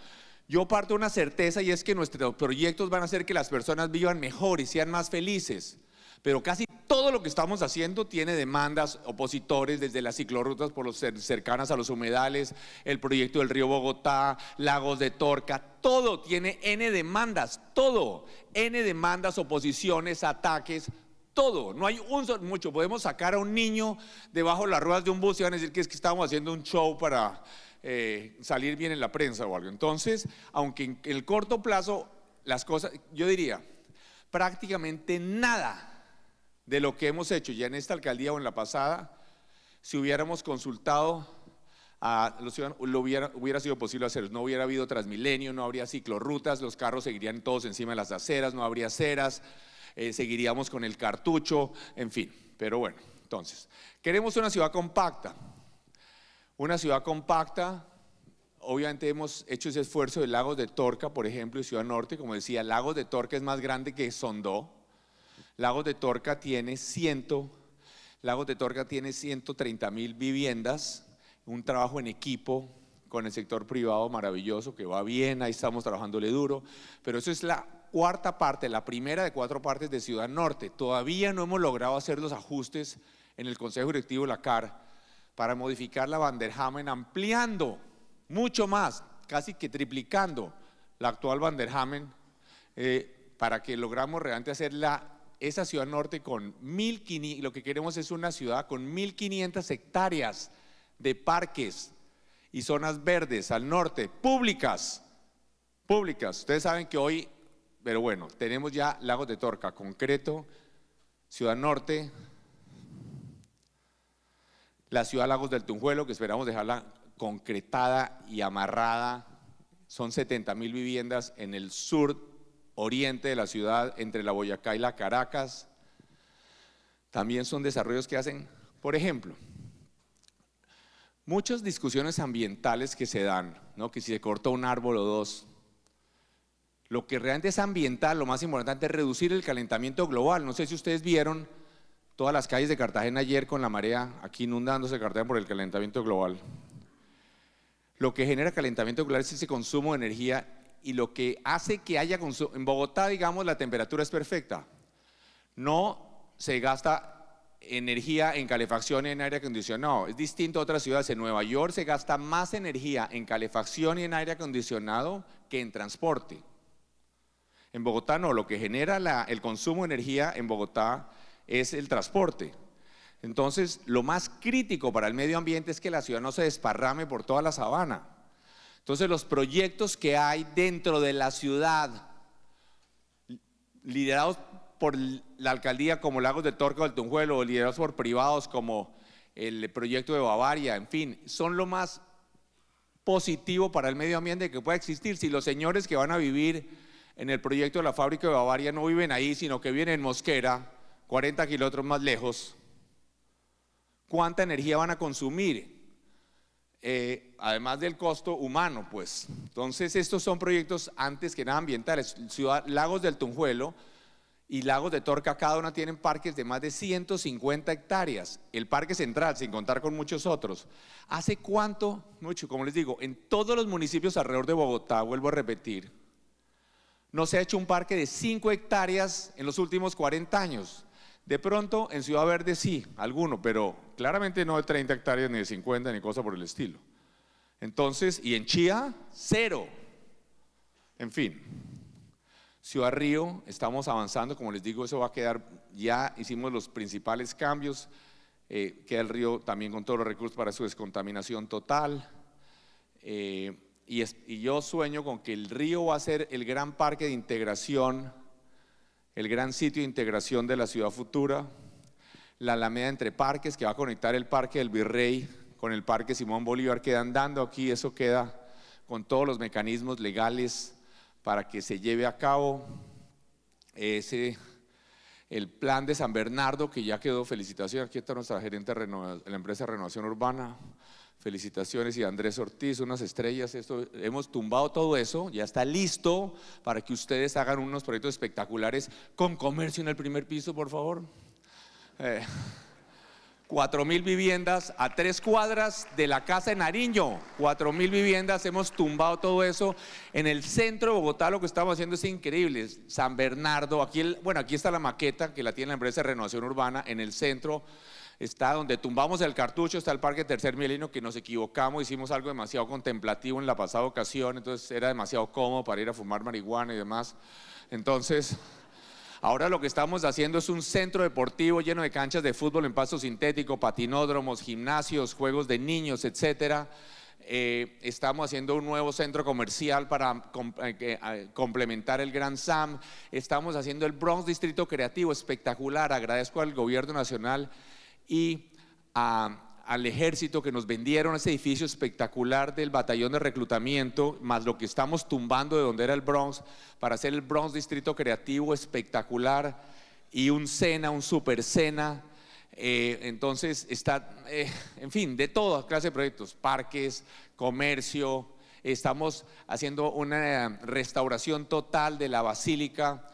Yo parto de una certeza y es que nuestros proyectos van a hacer que las personas vivan mejor y sean más felices pero casi todo lo que estamos haciendo tiene demandas opositores, desde las ciclorrutas por los cercanas a los humedales, el proyecto del río Bogotá, lagos de Torca, todo tiene N demandas, todo, N demandas, oposiciones, ataques, todo. No hay un mucho. Podemos sacar a un niño debajo de las ruedas de un bus y van a decir que es que estamos haciendo un show para eh, salir bien en la prensa o algo. Entonces, aunque en el corto plazo las cosas, yo diría, prácticamente nada de lo que hemos hecho ya en esta alcaldía o en la pasada, si hubiéramos consultado a lo hubiera, sido posible hacerlo No hubiera habido Transmilenio, no habría ciclorrutas, los carros seguirían todos encima de las aceras, no habría aceras, eh, seguiríamos con el cartucho, en fin. Pero bueno, entonces, queremos una ciudad compacta. Una ciudad compacta, obviamente hemos hecho ese esfuerzo de Lagos de Torca, por ejemplo, y Ciudad Norte, como decía, Lagos de Torca es más grande que Sondó, Lagos de Torca tiene 100, de Torca tiene 130 mil viviendas, un trabajo en equipo con el sector privado maravilloso que va bien, ahí estamos trabajándole duro, pero eso es la cuarta parte, la primera de cuatro partes de Ciudad Norte. Todavía no hemos logrado hacer los ajustes en el Consejo Directivo de la CAR para modificar la Vanderhamen ampliando mucho más, casi que triplicando la actual Vanderhamen eh, para que logramos realmente hacer la esa ciudad norte con 1.500, lo que queremos es una ciudad con 1.500 hectáreas de parques y zonas verdes al norte, públicas, públicas. Ustedes saben que hoy, pero bueno, tenemos ya Lagos de Torca, concreto, Ciudad Norte, la ciudad Lagos del Tunjuelo, que esperamos dejarla concretada y amarrada. Son 70 mil viviendas en el sur oriente de la ciudad, entre la Boyacá y la Caracas. También son desarrollos que hacen, por ejemplo, muchas discusiones ambientales que se dan, ¿no? que si se cortó un árbol o dos, lo que realmente es ambiental, lo más importante es reducir el calentamiento global. No sé si ustedes vieron todas las calles de Cartagena ayer con la marea, aquí inundándose Cartagena por el calentamiento global. Lo que genera calentamiento global es ese consumo de energía y lo que hace que haya consumo. En Bogotá, digamos, la temperatura es perfecta. No se gasta energía en calefacción y en aire acondicionado. Es distinto a otras ciudades. En Nueva York se gasta más energía en calefacción y en aire acondicionado que en transporte. En Bogotá no, lo que genera el consumo de energía en Bogotá es el transporte. Entonces, lo más crítico para el medio ambiente es que la ciudad no se desparrame por toda la sabana. Entonces los proyectos que hay dentro de la ciudad, liderados por la alcaldía como Lagos de Torca o Tunjuelo, o liderados por privados como el proyecto de Bavaria, en fin, son lo más positivo para el medio ambiente que pueda existir. Si los señores que van a vivir en el proyecto de la fábrica de Bavaria no viven ahí, sino que vienen en Mosquera, 40 kilómetros más lejos, ¿cuánta energía van a consumir? Eh, además del costo humano, pues. Entonces, estos son proyectos antes que nada ambientales. Ciudad, Lagos del Tunjuelo y Lagos de Torca, cada una tienen parques de más de 150 hectáreas. El Parque Central, sin contar con muchos otros. ¿Hace cuánto? Mucho, como les digo, en todos los municipios alrededor de Bogotá, vuelvo a repetir, no se ha hecho un parque de 5 hectáreas en los últimos 40 años. De pronto en Ciudad Verde sí, alguno, pero claramente no de 30 hectáreas ni de 50 ni cosa por el estilo. Entonces, y en Chía, cero. En fin, Ciudad Río, estamos avanzando, como les digo, eso va a quedar, ya hicimos los principales cambios, eh, queda el río también con todos los recursos para su descontaminación total. Eh, y, yo sueño con que el río va a ser el gran parque de integración el gran sitio de integración de la ciudad futura, la alameda entre parques que va a conectar el Parque del Virrey con el Parque Simón Bolívar, queda andando aquí, eso queda con todos los mecanismos legales para que se lleve a cabo ese el plan de San Bernardo que ya quedó, Felicitación aquí está nuestra gerente de la empresa de Renovación Urbana, Felicitaciones y Andrés Ortiz, unas estrellas. Esto, hemos tumbado todo eso, ya está listo para que ustedes hagan unos proyectos espectaculares con comercio en el primer piso, por favor. Eh, cuatro mil viviendas a tres cuadras de la casa de Nariño. Cuatro mil viviendas, hemos tumbado todo eso. En el centro de Bogotá lo que estamos haciendo es increíble. San Bernardo, aquí, bueno, aquí está la maqueta que la tiene la empresa de Renovación Urbana en el centro está donde tumbamos el cartucho, está el Parque Tercer Milenio, que nos equivocamos, hicimos algo demasiado contemplativo en la pasada ocasión, entonces era demasiado cómodo para ir a fumar marihuana y demás. Entonces, ahora lo que estamos haciendo es un centro deportivo lleno de canchas de fútbol en paso sintético, patinódromos, gimnasios, juegos de niños, etcétera. Eh, estamos haciendo un nuevo centro comercial para eh, eh, complementar el Gran SAM, estamos haciendo el Bronx Distrito Creativo, espectacular, agradezco al Gobierno Nacional y al ejército que nos vendieron ese edificio espectacular del batallón de reclutamiento, más lo que estamos tumbando de donde era el Bronx, para hacer el Bronx Distrito Creativo espectacular y un cena, un Super cena, eh, entonces está, eh, en fin, de todas clase de proyectos, parques, comercio. Estamos haciendo una restauración total de la basílica.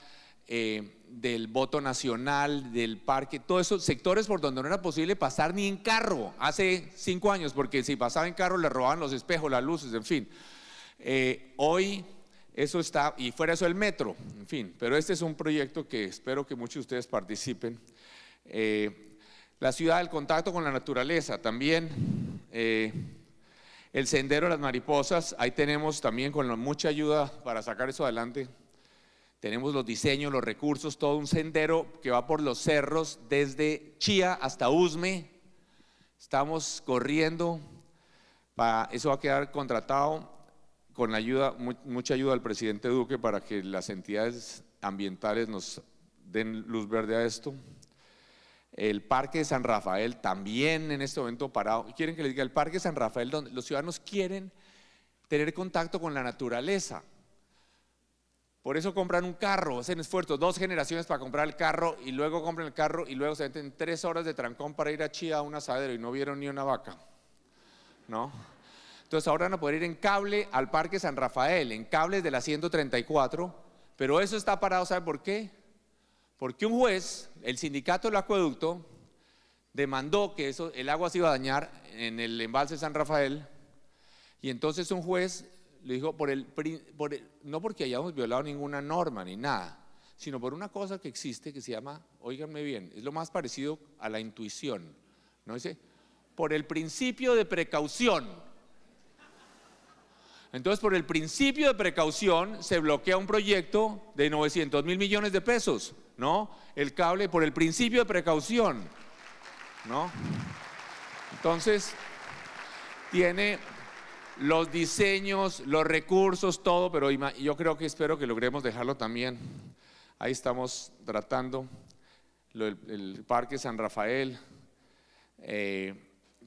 Eh, del voto nacional, del parque, todos esos sectores por donde no era posible pasar ni en carro hace cinco años, porque si pasaban en carro le robaban los espejos, las luces, en fin. Eh, hoy eso está, y fuera eso el metro, en fin, pero este es un proyecto que espero que muchos de ustedes participen. Eh, la ciudad, del contacto con la naturaleza también. Eh, el sendero de las mariposas, ahí tenemos también con mucha ayuda para sacar eso adelante, tenemos los diseños, los recursos, todo un sendero que va por los cerros desde Chía hasta Usme. Estamos corriendo, eso va a quedar contratado con la ayuda, mucha ayuda del presidente Duque para que las entidades ambientales nos den luz verde a esto. El Parque de San Rafael también en este momento parado. Quieren que les diga, el Parque de San Rafael, donde los ciudadanos quieren tener contacto con la naturaleza. Por eso compran un carro, hacen esfuerzo, dos generaciones para comprar el carro y luego compran el carro y luego se meten tres horas de trancón para ir a Chía a un asadero y no vieron ni una vaca. ¿No? Entonces ahora van a poder ir en cable al Parque San Rafael, en cables de la 134, pero eso está parado, ¿saben por qué? Porque un juez, el sindicato del acueducto, demandó que eso, el agua se iba a dañar en el embalse San Rafael y entonces un juez le dijo por el, no porque hayamos violado ninguna norma ni nada, sino por una cosa que existe que se llama, óiganme bien, es lo más parecido a la intuición. ¿No dice? Por el principio de precaución. Entonces, por el principio de precaución se bloquea un proyecto de 900 mil millones de pesos, ¿no? El cable por el principio de precaución, ¿no? Entonces, tiene, los diseños, los recursos, todo, pero yo creo que espero que logremos dejarlo también. Ahí estamos tratando el, Parque San Rafael. Eh,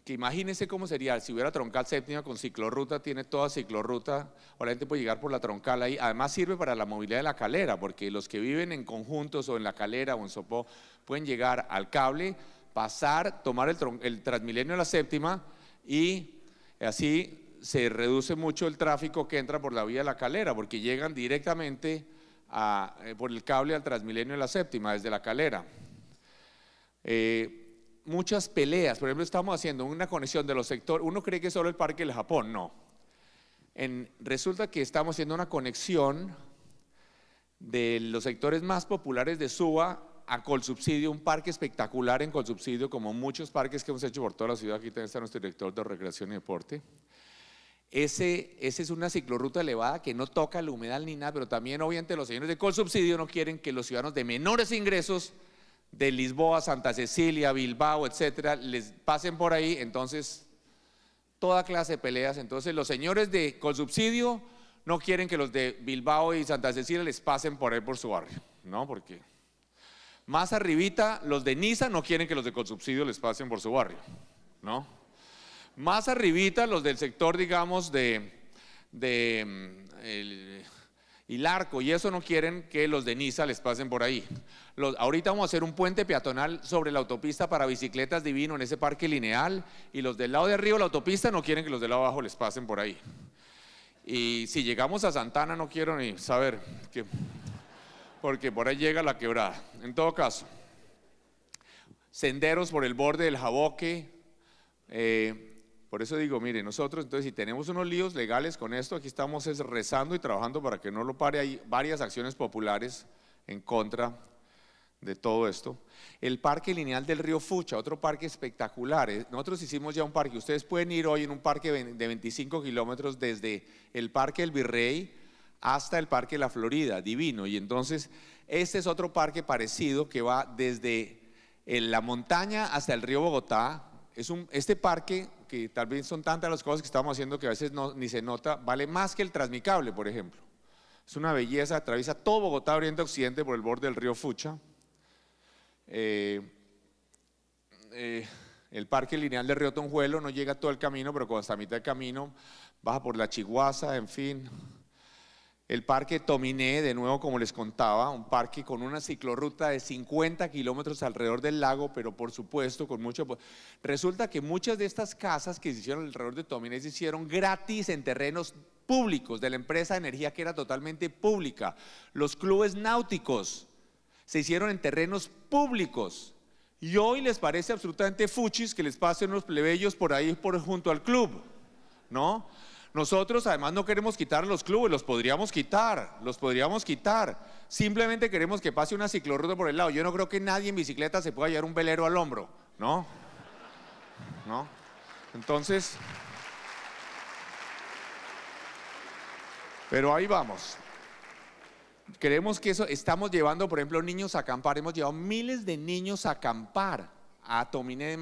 que imagínense cómo sería si hubiera troncal séptima con ciclorruta, tiene toda ciclorruta, ahora la gente puede llegar por la troncal ahí. Además sirve para la movilidad de la calera, porque los que viven en conjuntos o en la calera o en Sopó pueden llegar al cable, pasar, tomar el, el Transmilenio a la séptima y así se reduce mucho el tráfico que entra por la vía de la calera, porque llegan directamente eh, por el cable al Transmilenio de la Séptima, desde la calera. Eh, muchas peleas, por ejemplo, estamos haciendo una conexión de los sectores, uno cree que es solo el Parque del Japón, no. resulta que estamos haciendo una conexión de los sectores más populares de Suba a Colsubsidio, un parque espectacular en Colsubsidio, como muchos parques que hemos hecho por toda la ciudad. Aquí también está nuestro director de Recreación y Deporte. Ese, esa es una ciclorruta elevada que no toca la humedad ni nada, pero también obviamente los señores de Colsubsidio no quieren que los ciudadanos de menores ingresos de Lisboa, Santa Cecilia, Bilbao, etcétera, les pasen por ahí, entonces toda clase de peleas. Entonces los señores de Colsubsidio no quieren que los de Bilbao y Santa Cecilia les pasen por ahí por su barrio, ¿no? Porque más arribita los de Niza no quieren que los de Colsubsidio les pasen por su barrio, ¿no? Más arribita los del sector, digamos, de, mm, el, arco, y eso no quieren que los de Niza les pasen por ahí. ahorita vamos a hacer un puente peatonal sobre la autopista para bicicletas divino en ese parque lineal y los del lado de arriba de la autopista no quieren que los del lado abajo les pasen por ahí. Y si llegamos a Santana no quiero ni saber, porque por ahí llega la quebrada. En todo caso, senderos por el borde del Jaboque, eh, por eso digo, mire, nosotros entonces si tenemos unos líos legales con esto, aquí estamos rezando y trabajando para que no lo pare. Hay varias acciones populares en contra de todo esto. El parque lineal del río Fucha, otro parque espectacular. Eh, nosotros hicimos ya un parque. Ustedes pueden ir hoy en un parque de 25 kilómetros desde el Parque El Virrey hasta el Parque La Florida, divino. Y entonces, este es otro parque parecido que va desde la montaña hasta el río Bogotá. Es un, este parque que tal vez son tantas las cosas que estamos haciendo que a veces ni se nota, vale más que el Transmicable, por ejemplo. Es una belleza, atraviesa todo Bogotá, Oriente, Occidente, por el borde del río Fucha. Eh, eh, el parque lineal del Río Tonjuelo no llega todo el camino, pero cuando está a mitad del camino, baja por la Chiguaza, en fin, el parque Tominé, de nuevo como les contaba, un parque con una ciclorruta de 50 kilómetros alrededor del lago, pero por supuesto con mucho... Resulta que muchas de estas casas que se hicieron alrededor de Tominé se hicieron gratis en terrenos públicos de la empresa de energía que era totalmente pública. Los clubes náuticos se hicieron en terrenos públicos. Y hoy les parece absolutamente fuchis que les pasen los plebeyos por ahí por, junto al club, ¿no? Nosotros además no queremos quitar los clubes, los podríamos quitar, los podríamos quitar. Simplemente queremos que pase una ciclorruta por el lado. Yo no creo que nadie en bicicleta se pueda llevar un velero al hombro, ¿no? ¿No? Entonces... Pero ahí vamos. Queremos que eso, estamos llevando, por ejemplo, niños a acampar, hemos llevado miles de niños a acampar, a Tomine de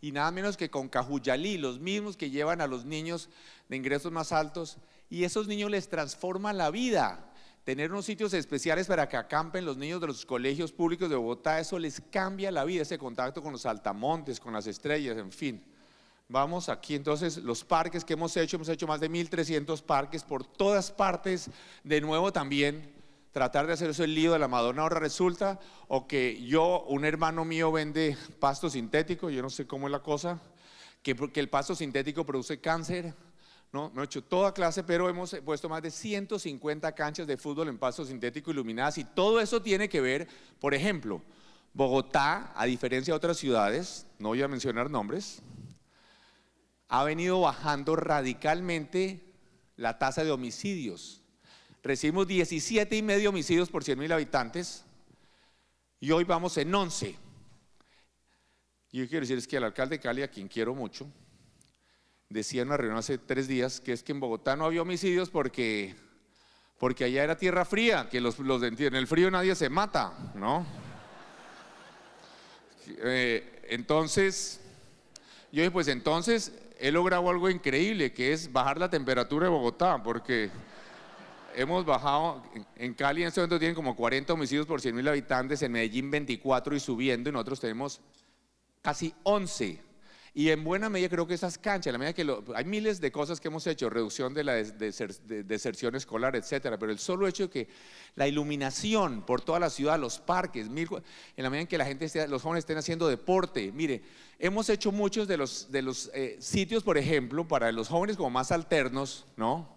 y nada menos que con Cajuyalí, los mismos que llevan a los niños de ingresos más altos, y esos niños les transforma la vida. Tener unos sitios especiales para que acampen los niños de los colegios públicos de Bogotá, eso les cambia la vida, ese contacto con los altamontes, con las estrellas, en fin. Vamos aquí entonces, los parques que hemos hecho, hemos hecho más de 1.300 parques por todas partes, de nuevo también tratar de hacer eso el lío de la Madonna ahora resulta, o que yo, un hermano mío vende pasto sintético, yo no sé cómo es la cosa, que, el pasto sintético produce cáncer, ¿no? no he hecho toda clase, pero hemos puesto más de 150 canchas de fútbol en pasto sintético iluminadas y todo eso tiene que ver, por ejemplo, Bogotá, a diferencia de otras ciudades, no voy a mencionar nombres, ha venido bajando radicalmente la tasa de homicidios recibimos 17 y medio homicidios por 100 mil habitantes y hoy vamos en 11. yo quiero decir es que el alcalde de Cali, a quien quiero mucho, decía en una reunión hace tres días que es que en Bogotá no había homicidios porque, porque allá era tierra fría, que los, los en el frío nadie se mata, ¿no? Eh, entonces, yo dije, pues entonces he logrado algo increíble, que es bajar la temperatura de Bogotá, porque hemos bajado, en Cali en este momento tienen como 40 homicidios por 100 mil habitantes, en Medellín 24 y subiendo, y nosotros tenemos casi 11. Y en buena medida creo que esas canchas, la medida que hay miles de cosas que hemos hecho, reducción de la deserción escolar, etcétera, pero el solo hecho de que la iluminación por toda la ciudad, los parques, en la medida en que la gente, los jóvenes estén haciendo deporte, mire, hemos hecho muchos de los, de los eh, sitios, por ejemplo, para los jóvenes como más alternos, ¿no?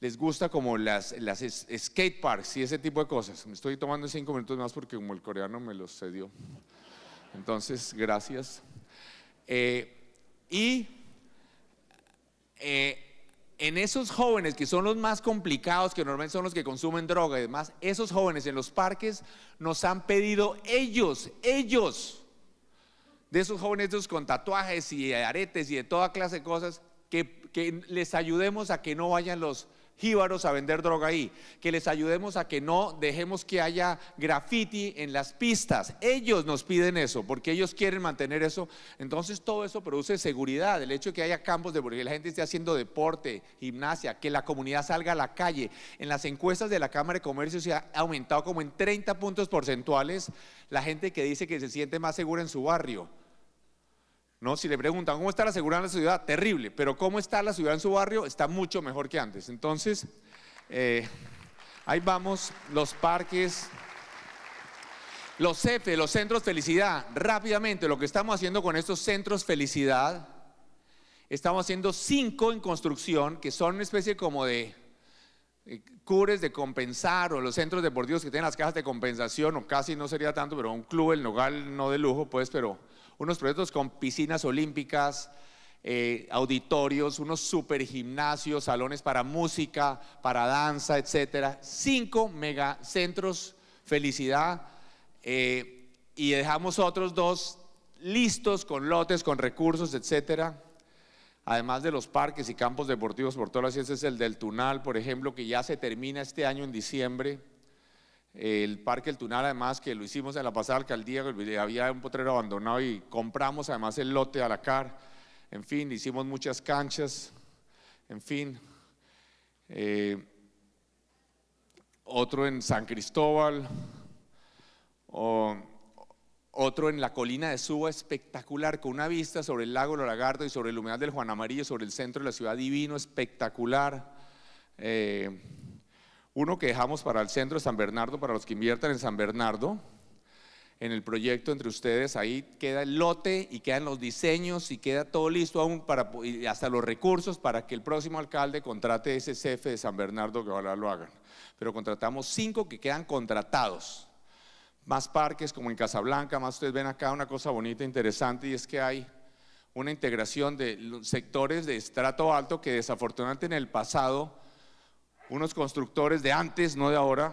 les gusta como las, las skate parks y ese tipo de cosas. Me estoy tomando cinco minutos más porque como el coreano me los cedió. Entonces, gracias. Eh, y eh, en esos jóvenes que son los más complicados, que normalmente son los que consumen droga y demás, esos jóvenes en los parques nos han pedido ellos, ellos, de esos jóvenes con tatuajes y aretes y de toda clase de cosas, que les ayudemos a que no vayan los jíbaros a vender droga ahí, que les ayudemos a que no dejemos que haya graffiti en las pistas. Ellos nos piden eso, porque ellos quieren mantener eso. Entonces todo eso produce seguridad, el hecho de que haya campos de porque la gente esté haciendo deporte, gimnasia, que la comunidad salga a la calle. En las encuestas de la Cámara de Comercio se ha aumentado como en 30 puntos porcentuales la gente que dice que se siente más segura en su barrio. ¿no? Si le preguntan cómo está la seguridad en la ciudad, terrible, pero cómo está la ciudad en su barrio, está mucho mejor que antes. Entonces, eh, ahí vamos, los parques, los CEFE, los centros felicidad, rápidamente, lo que estamos haciendo con estos centros felicidad, estamos haciendo cinco en construcción, que son una especie como de eh, cures de compensar o los centros deportivos que tienen las cajas de compensación o casi no sería tanto, pero un club, el nogal no de lujo, pues, pero unos proyectos con piscinas olímpicas, eh, auditorios, unos super gimnasios, salones para música, para danza, etcétera. Cinco megacentros, felicidad, eh, y dejamos otros dos listos con lotes, con recursos, etcétera. Además de los parques y campos deportivos por todas las ciencias, el del Tunal, por ejemplo, que ya se termina este año en diciembre. El Parque El Tunal, además, que lo hicimos en la pasada alcaldía, había un potrero abandonado y compramos además el lote a la CAR. En fin, hicimos muchas canchas. En fin. Eh, otro en San Cristóbal. otro en la colina de Suba, espectacular, con una vista sobre el lago Loragardo y sobre el humedal del Juan Amarillo, sobre el centro de la ciudad divino, espectacular. Eh, uno que dejamos para el centro de San Bernardo, para los que inviertan en San Bernardo, en el proyecto entre ustedes, ahí queda el lote y quedan los diseños y queda todo listo aún para, hasta los recursos para que el próximo alcalde contrate ese jefe de San Bernardo, que ahora lo hagan. Pero contratamos cinco que quedan contratados. Más parques como en Casablanca, más ustedes ven acá una cosa bonita, interesante, y es que hay una integración de sectores de estrato alto que desafortunadamente en el pasado unos constructores de antes, no de ahora,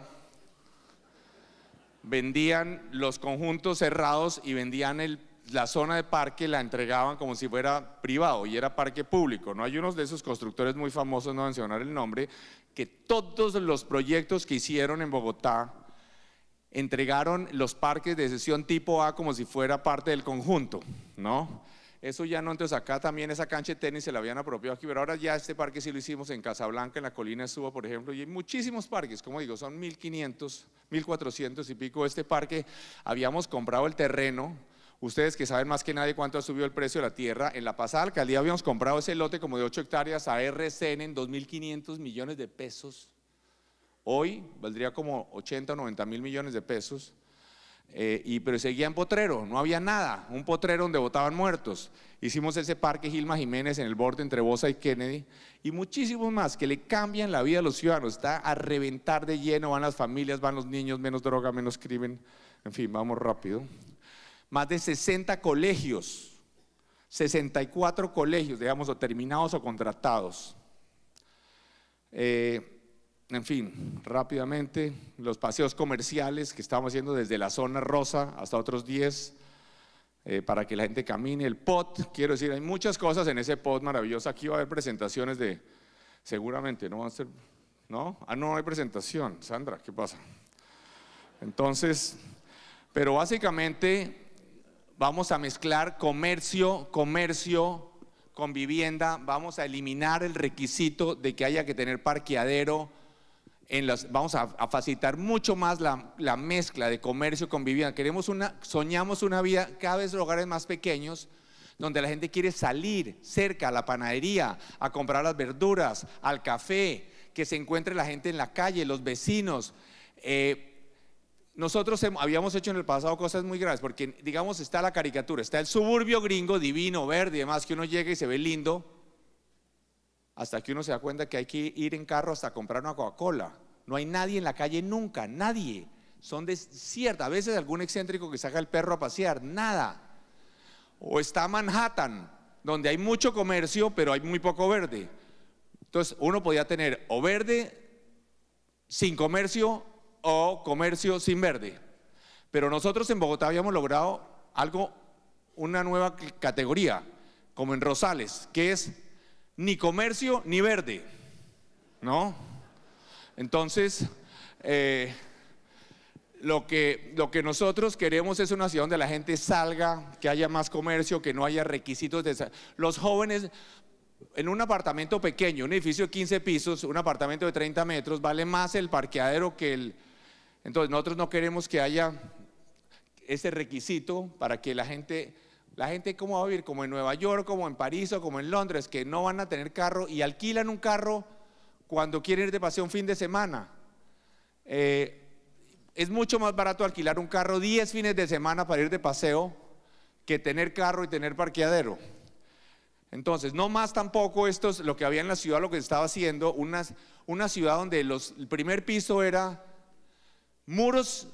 vendían los conjuntos cerrados y vendían la zona de parque, la entregaban como si fuera privado y era parque público. ¿no? Hay unos de esos constructores muy famosos, no mencionar el nombre, que todos los proyectos que hicieron en Bogotá entregaron los parques de sesión tipo A como si fuera parte del conjunto, ¿no? Eso ya no, entonces acá también esa cancha de tenis se la habían apropiado aquí, pero ahora ya este parque sí lo hicimos en Casablanca, en la colina Suba, por ejemplo, y hay muchísimos parques, como digo, son 1.500, 1.400 y pico. Este parque habíamos comprado el terreno, Ustedes que saben más que nadie cuánto ha subido el precio de la tierra, en la pasada alcaldía habíamos comprado ese lote como de 8 hectáreas a RCN en 2.500 millones de pesos. Hoy valdría como 80 o 90 mil millones de pesos. Eh, y, pero seguían potrero, no había nada, un potrero donde votaban muertos. Hicimos ese parque Gilma Jiménez en el borde entre Bosa y Kennedy y muchísimos más que le cambian la vida a los ciudadanos. Está a reventar de lleno, van las familias, van los niños, menos droga, menos crimen. En fin, vamos rápido. Más de 60 colegios, 64 colegios, digamos, o terminados o contratados. Eh, en fin, rápidamente, los paseos comerciales que estamos haciendo desde la zona rosa hasta otros 10 eh, para que la gente camine. El pot, quiero decir, hay muchas cosas en ese pot maravilloso. Aquí va a haber presentaciones de, seguramente, ¿no? Va a ser, ¿no? Ah, no, no hay presentación. Sandra, ¿qué pasa? Entonces, pero básicamente vamos a mezclar comercio, comercio con vivienda, vamos a eliminar el requisito de que haya que tener parqueadero, vamos a, facilitar mucho más la, mezcla de comercio con vivienda. Queremos una, soñamos una vida cada vez lugares hogares más pequeños, donde la gente quiere salir cerca a la panadería, a comprar las verduras, al café, que se encuentre la gente en la calle, los vecinos. Eh, nosotros habíamos hecho en el pasado cosas muy graves, porque digamos está la caricatura, está el suburbio gringo divino, verde y demás, que uno llega y se ve lindo, hasta que uno se da cuenta que hay que ir en carro hasta comprar una Coca-Cola. No hay nadie en la calle nunca, nadie. Son cierta, a veces algún excéntrico que saca el perro a pasear, nada. O está Manhattan, donde hay mucho comercio, pero hay muy poco verde. Entonces, uno podía tener o verde sin comercio o comercio sin verde. Pero nosotros en Bogotá habíamos logrado algo, una nueva categoría, como en Rosales, que es ni comercio ni verde, ¿no? Entonces, eh, lo, que, lo que nosotros queremos es una ciudad donde la gente salga, que haya más comercio, que no haya requisitos de... Los jóvenes, en un apartamento pequeño, un edificio de 15 pisos, un apartamento de 30 metros, vale más el parqueadero que el... Entonces, nosotros no queremos que haya ese requisito para que la gente la gente cómo va a vivir, como en Nueva York, como en París o como en Londres, que no van a tener carro y alquilan un carro cuando quieren ir de paseo un fin de semana. Eh, es mucho más barato alquilar un carro 10 fines de semana para ir de paseo que tener carro y tener parqueadero. Entonces, no más tampoco esto es lo que había en la ciudad, lo que estaba haciendo, una, una ciudad donde el primer piso era muros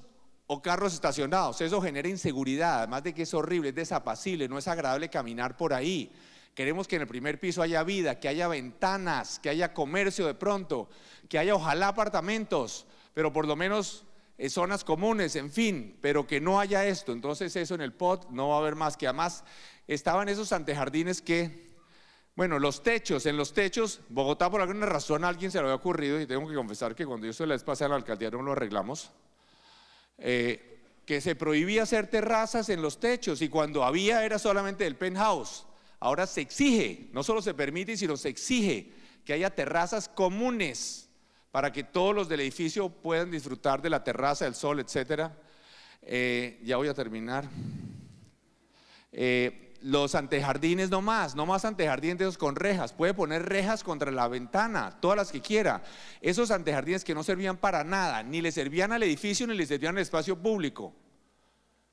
o carros estacionados. Eso genera inseguridad, además de que es horrible, es desapacible, no es agradable caminar por ahí. Queremos que en el primer piso haya vida, que haya ventanas, que haya comercio de pronto, que haya ojalá apartamentos, pero por lo menos eh, zonas comunes, en fin, pero que no haya esto. Entonces eso en el POT no va a haber más, que además estaban esos antejardines que... Bueno, los techos, en los techos, Bogotá por alguna razón a alguien se le había ocurrido y tengo que confesar que cuando yo se la vez a la alcaldía no lo arreglamos, eh, que se prohibía hacer terrazas en los techos y cuando había era solamente el penthouse. Ahora se exige, no solo se permite, sino se exige que haya terrazas comunes para que todos los del edificio puedan disfrutar de la terraza, el sol, etc. Eh, ya voy a terminar. Eh, los antejardines no más, no más antejardines con rejas, puede poner rejas contra la ventana, todas las que quiera. Esos antejardines que no servían para nada, ni le servían al edificio ni le servían al espacio público.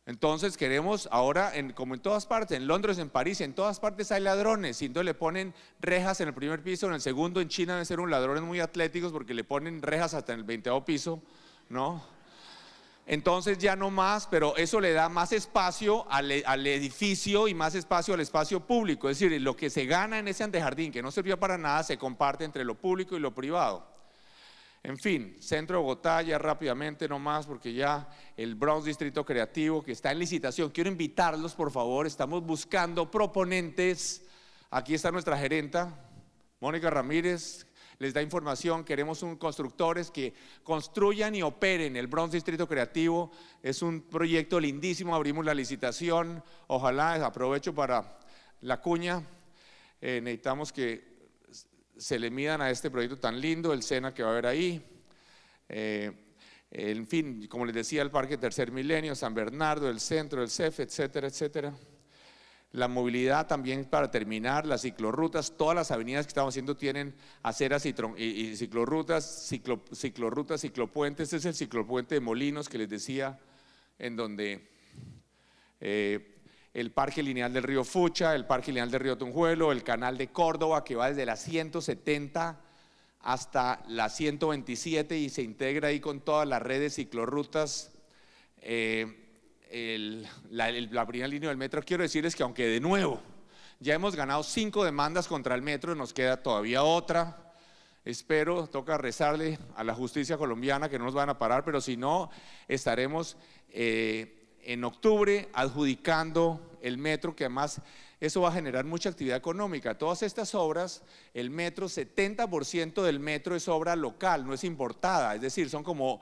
Entonces queremos ahora, como en todas partes, en Londres, en París, en todas partes hay ladrones, y entonces le ponen rejas en el primer piso, en el segundo, en China deben ser un ladrones muy atléticos porque le ponen rejas hasta en el 22 piso, ¿no? entonces ya no más, pero eso le da más espacio e, al, edificio y más espacio al espacio público. Es decir, lo que se gana en ese antejardín, que no servía para nada, se comparte entre lo público y lo privado. En fin, Centro de Bogotá, ya rápidamente no más, porque ya el Bronx Distrito Creativo, que está en licitación, quiero invitarlos, por favor, estamos buscando proponentes. Aquí está nuestra gerenta, Mónica Ramírez, les da información. Queremos un constructores que construyan y operen el Bronx Distrito Creativo. Es un proyecto lindísimo, abrimos la licitación. Ojalá, aprovecho para la cuña. Eh, necesitamos que se le midan a este proyecto tan lindo, el SENA que va a haber ahí. Eh, en fin, como les decía, el Parque Tercer Milenio, San Bernardo, el centro, el CEF, etcétera, etcétera. La movilidad también para terminar, las ciclorrutas, todas las avenidas que estamos haciendo tienen aceras y, y, ciclorrutas, ciclorrutas, ciclopuentes. Este es el ciclopuente de Molinos que les decía, en donde eh, el parque lineal del río Fucha, el parque lineal del río Tunjuelo, el canal de Córdoba que va desde la 170 hasta la 127 y se integra ahí con todas las redes ciclorutas ciclorrutas. Eh, la, primera línea del metro, quiero decirles que aunque de nuevo ya hemos ganado cinco demandas contra el metro, nos queda todavía otra. Espero, toca rezarle a la justicia colombiana que no nos van a parar, pero si no, estaremos eh, en octubre adjudicando el metro, que además eso va a generar mucha actividad económica. Todas estas obras, el metro, 70% del metro es obra local, no es importada, es decir, son como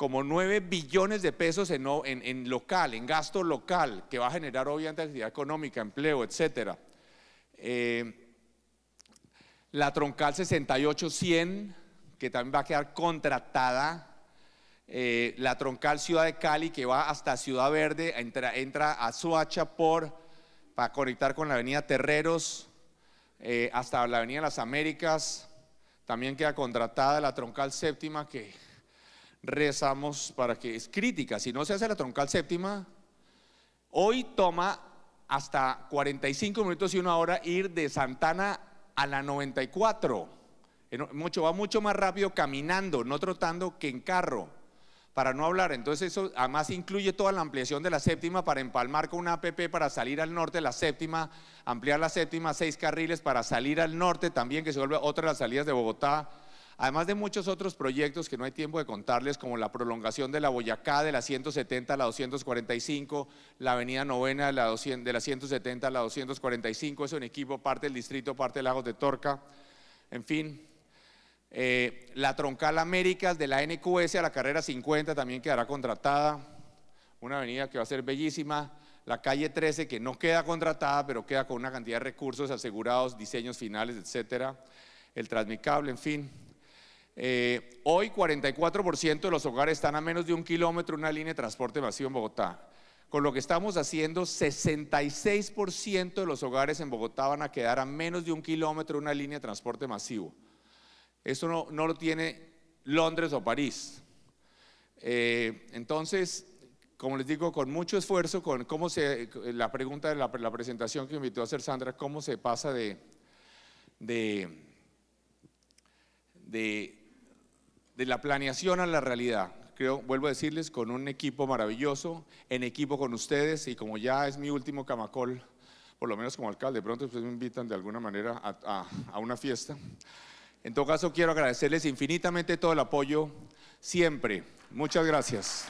como 9 billones de pesos en, local, en gasto local, que va a generar obviamente actividad económica, empleo, etc. Eh, la troncal 68 que también va a quedar contratada. Eh, la troncal Ciudad de Cali, que va hasta Ciudad Verde, entra, a Suacha por, para conectar con la avenida Terreros, eh, hasta la avenida Las Américas. También queda contratada la troncal séptima, que rezamos para que es crítica. Si no se hace la troncal séptima, hoy toma hasta 45 minutos y una hora ir de Santana a la 94. Mucho, va mucho más rápido caminando, no trotando que en carro, para no hablar. Entonces eso además incluye toda la ampliación de la séptima para empalmar con una APP para salir al norte, la séptima, ampliar la séptima, seis carriles para salir al norte también, que se vuelve otra de las salidas de Bogotá además de muchos otros proyectos que no hay tiempo de contarles, como la prolongación de la Boyacá de la 170 a la 245, la avenida Novena de la, de la 170 a la 245, eso en equipo, parte del distrito, parte de Lagos de Torca, en fin. Eh, la troncal Américas de la NQS a la carrera 50 también quedará contratada, una avenida que va a ser bellísima la calle 13 que no queda contratada, pero queda con una cantidad de recursos asegurados, diseños finales, etcétera, el transmicable, en fin. Eh, hoy 44% de los hogares están a menos de un kilómetro de una línea de transporte masivo en Bogotá. Con lo que estamos haciendo, 66% de los hogares en Bogotá van a quedar a menos de un kilómetro de una línea de transporte masivo. Eso no, lo tiene Londres o París. Eh, entonces, como les digo, con mucho esfuerzo, con cómo se, la pregunta de la, presentación que invitó a hacer Sandra, cómo se pasa de, de, de de la planeación a la realidad. Creo, vuelvo a decirles, con un equipo maravilloso, en equipo con ustedes y como ya es mi último camacol, por lo menos como alcalde, pronto ustedes me invitan de alguna manera a, a una fiesta. En todo caso, quiero agradecerles infinitamente todo el apoyo siempre. Muchas gracias.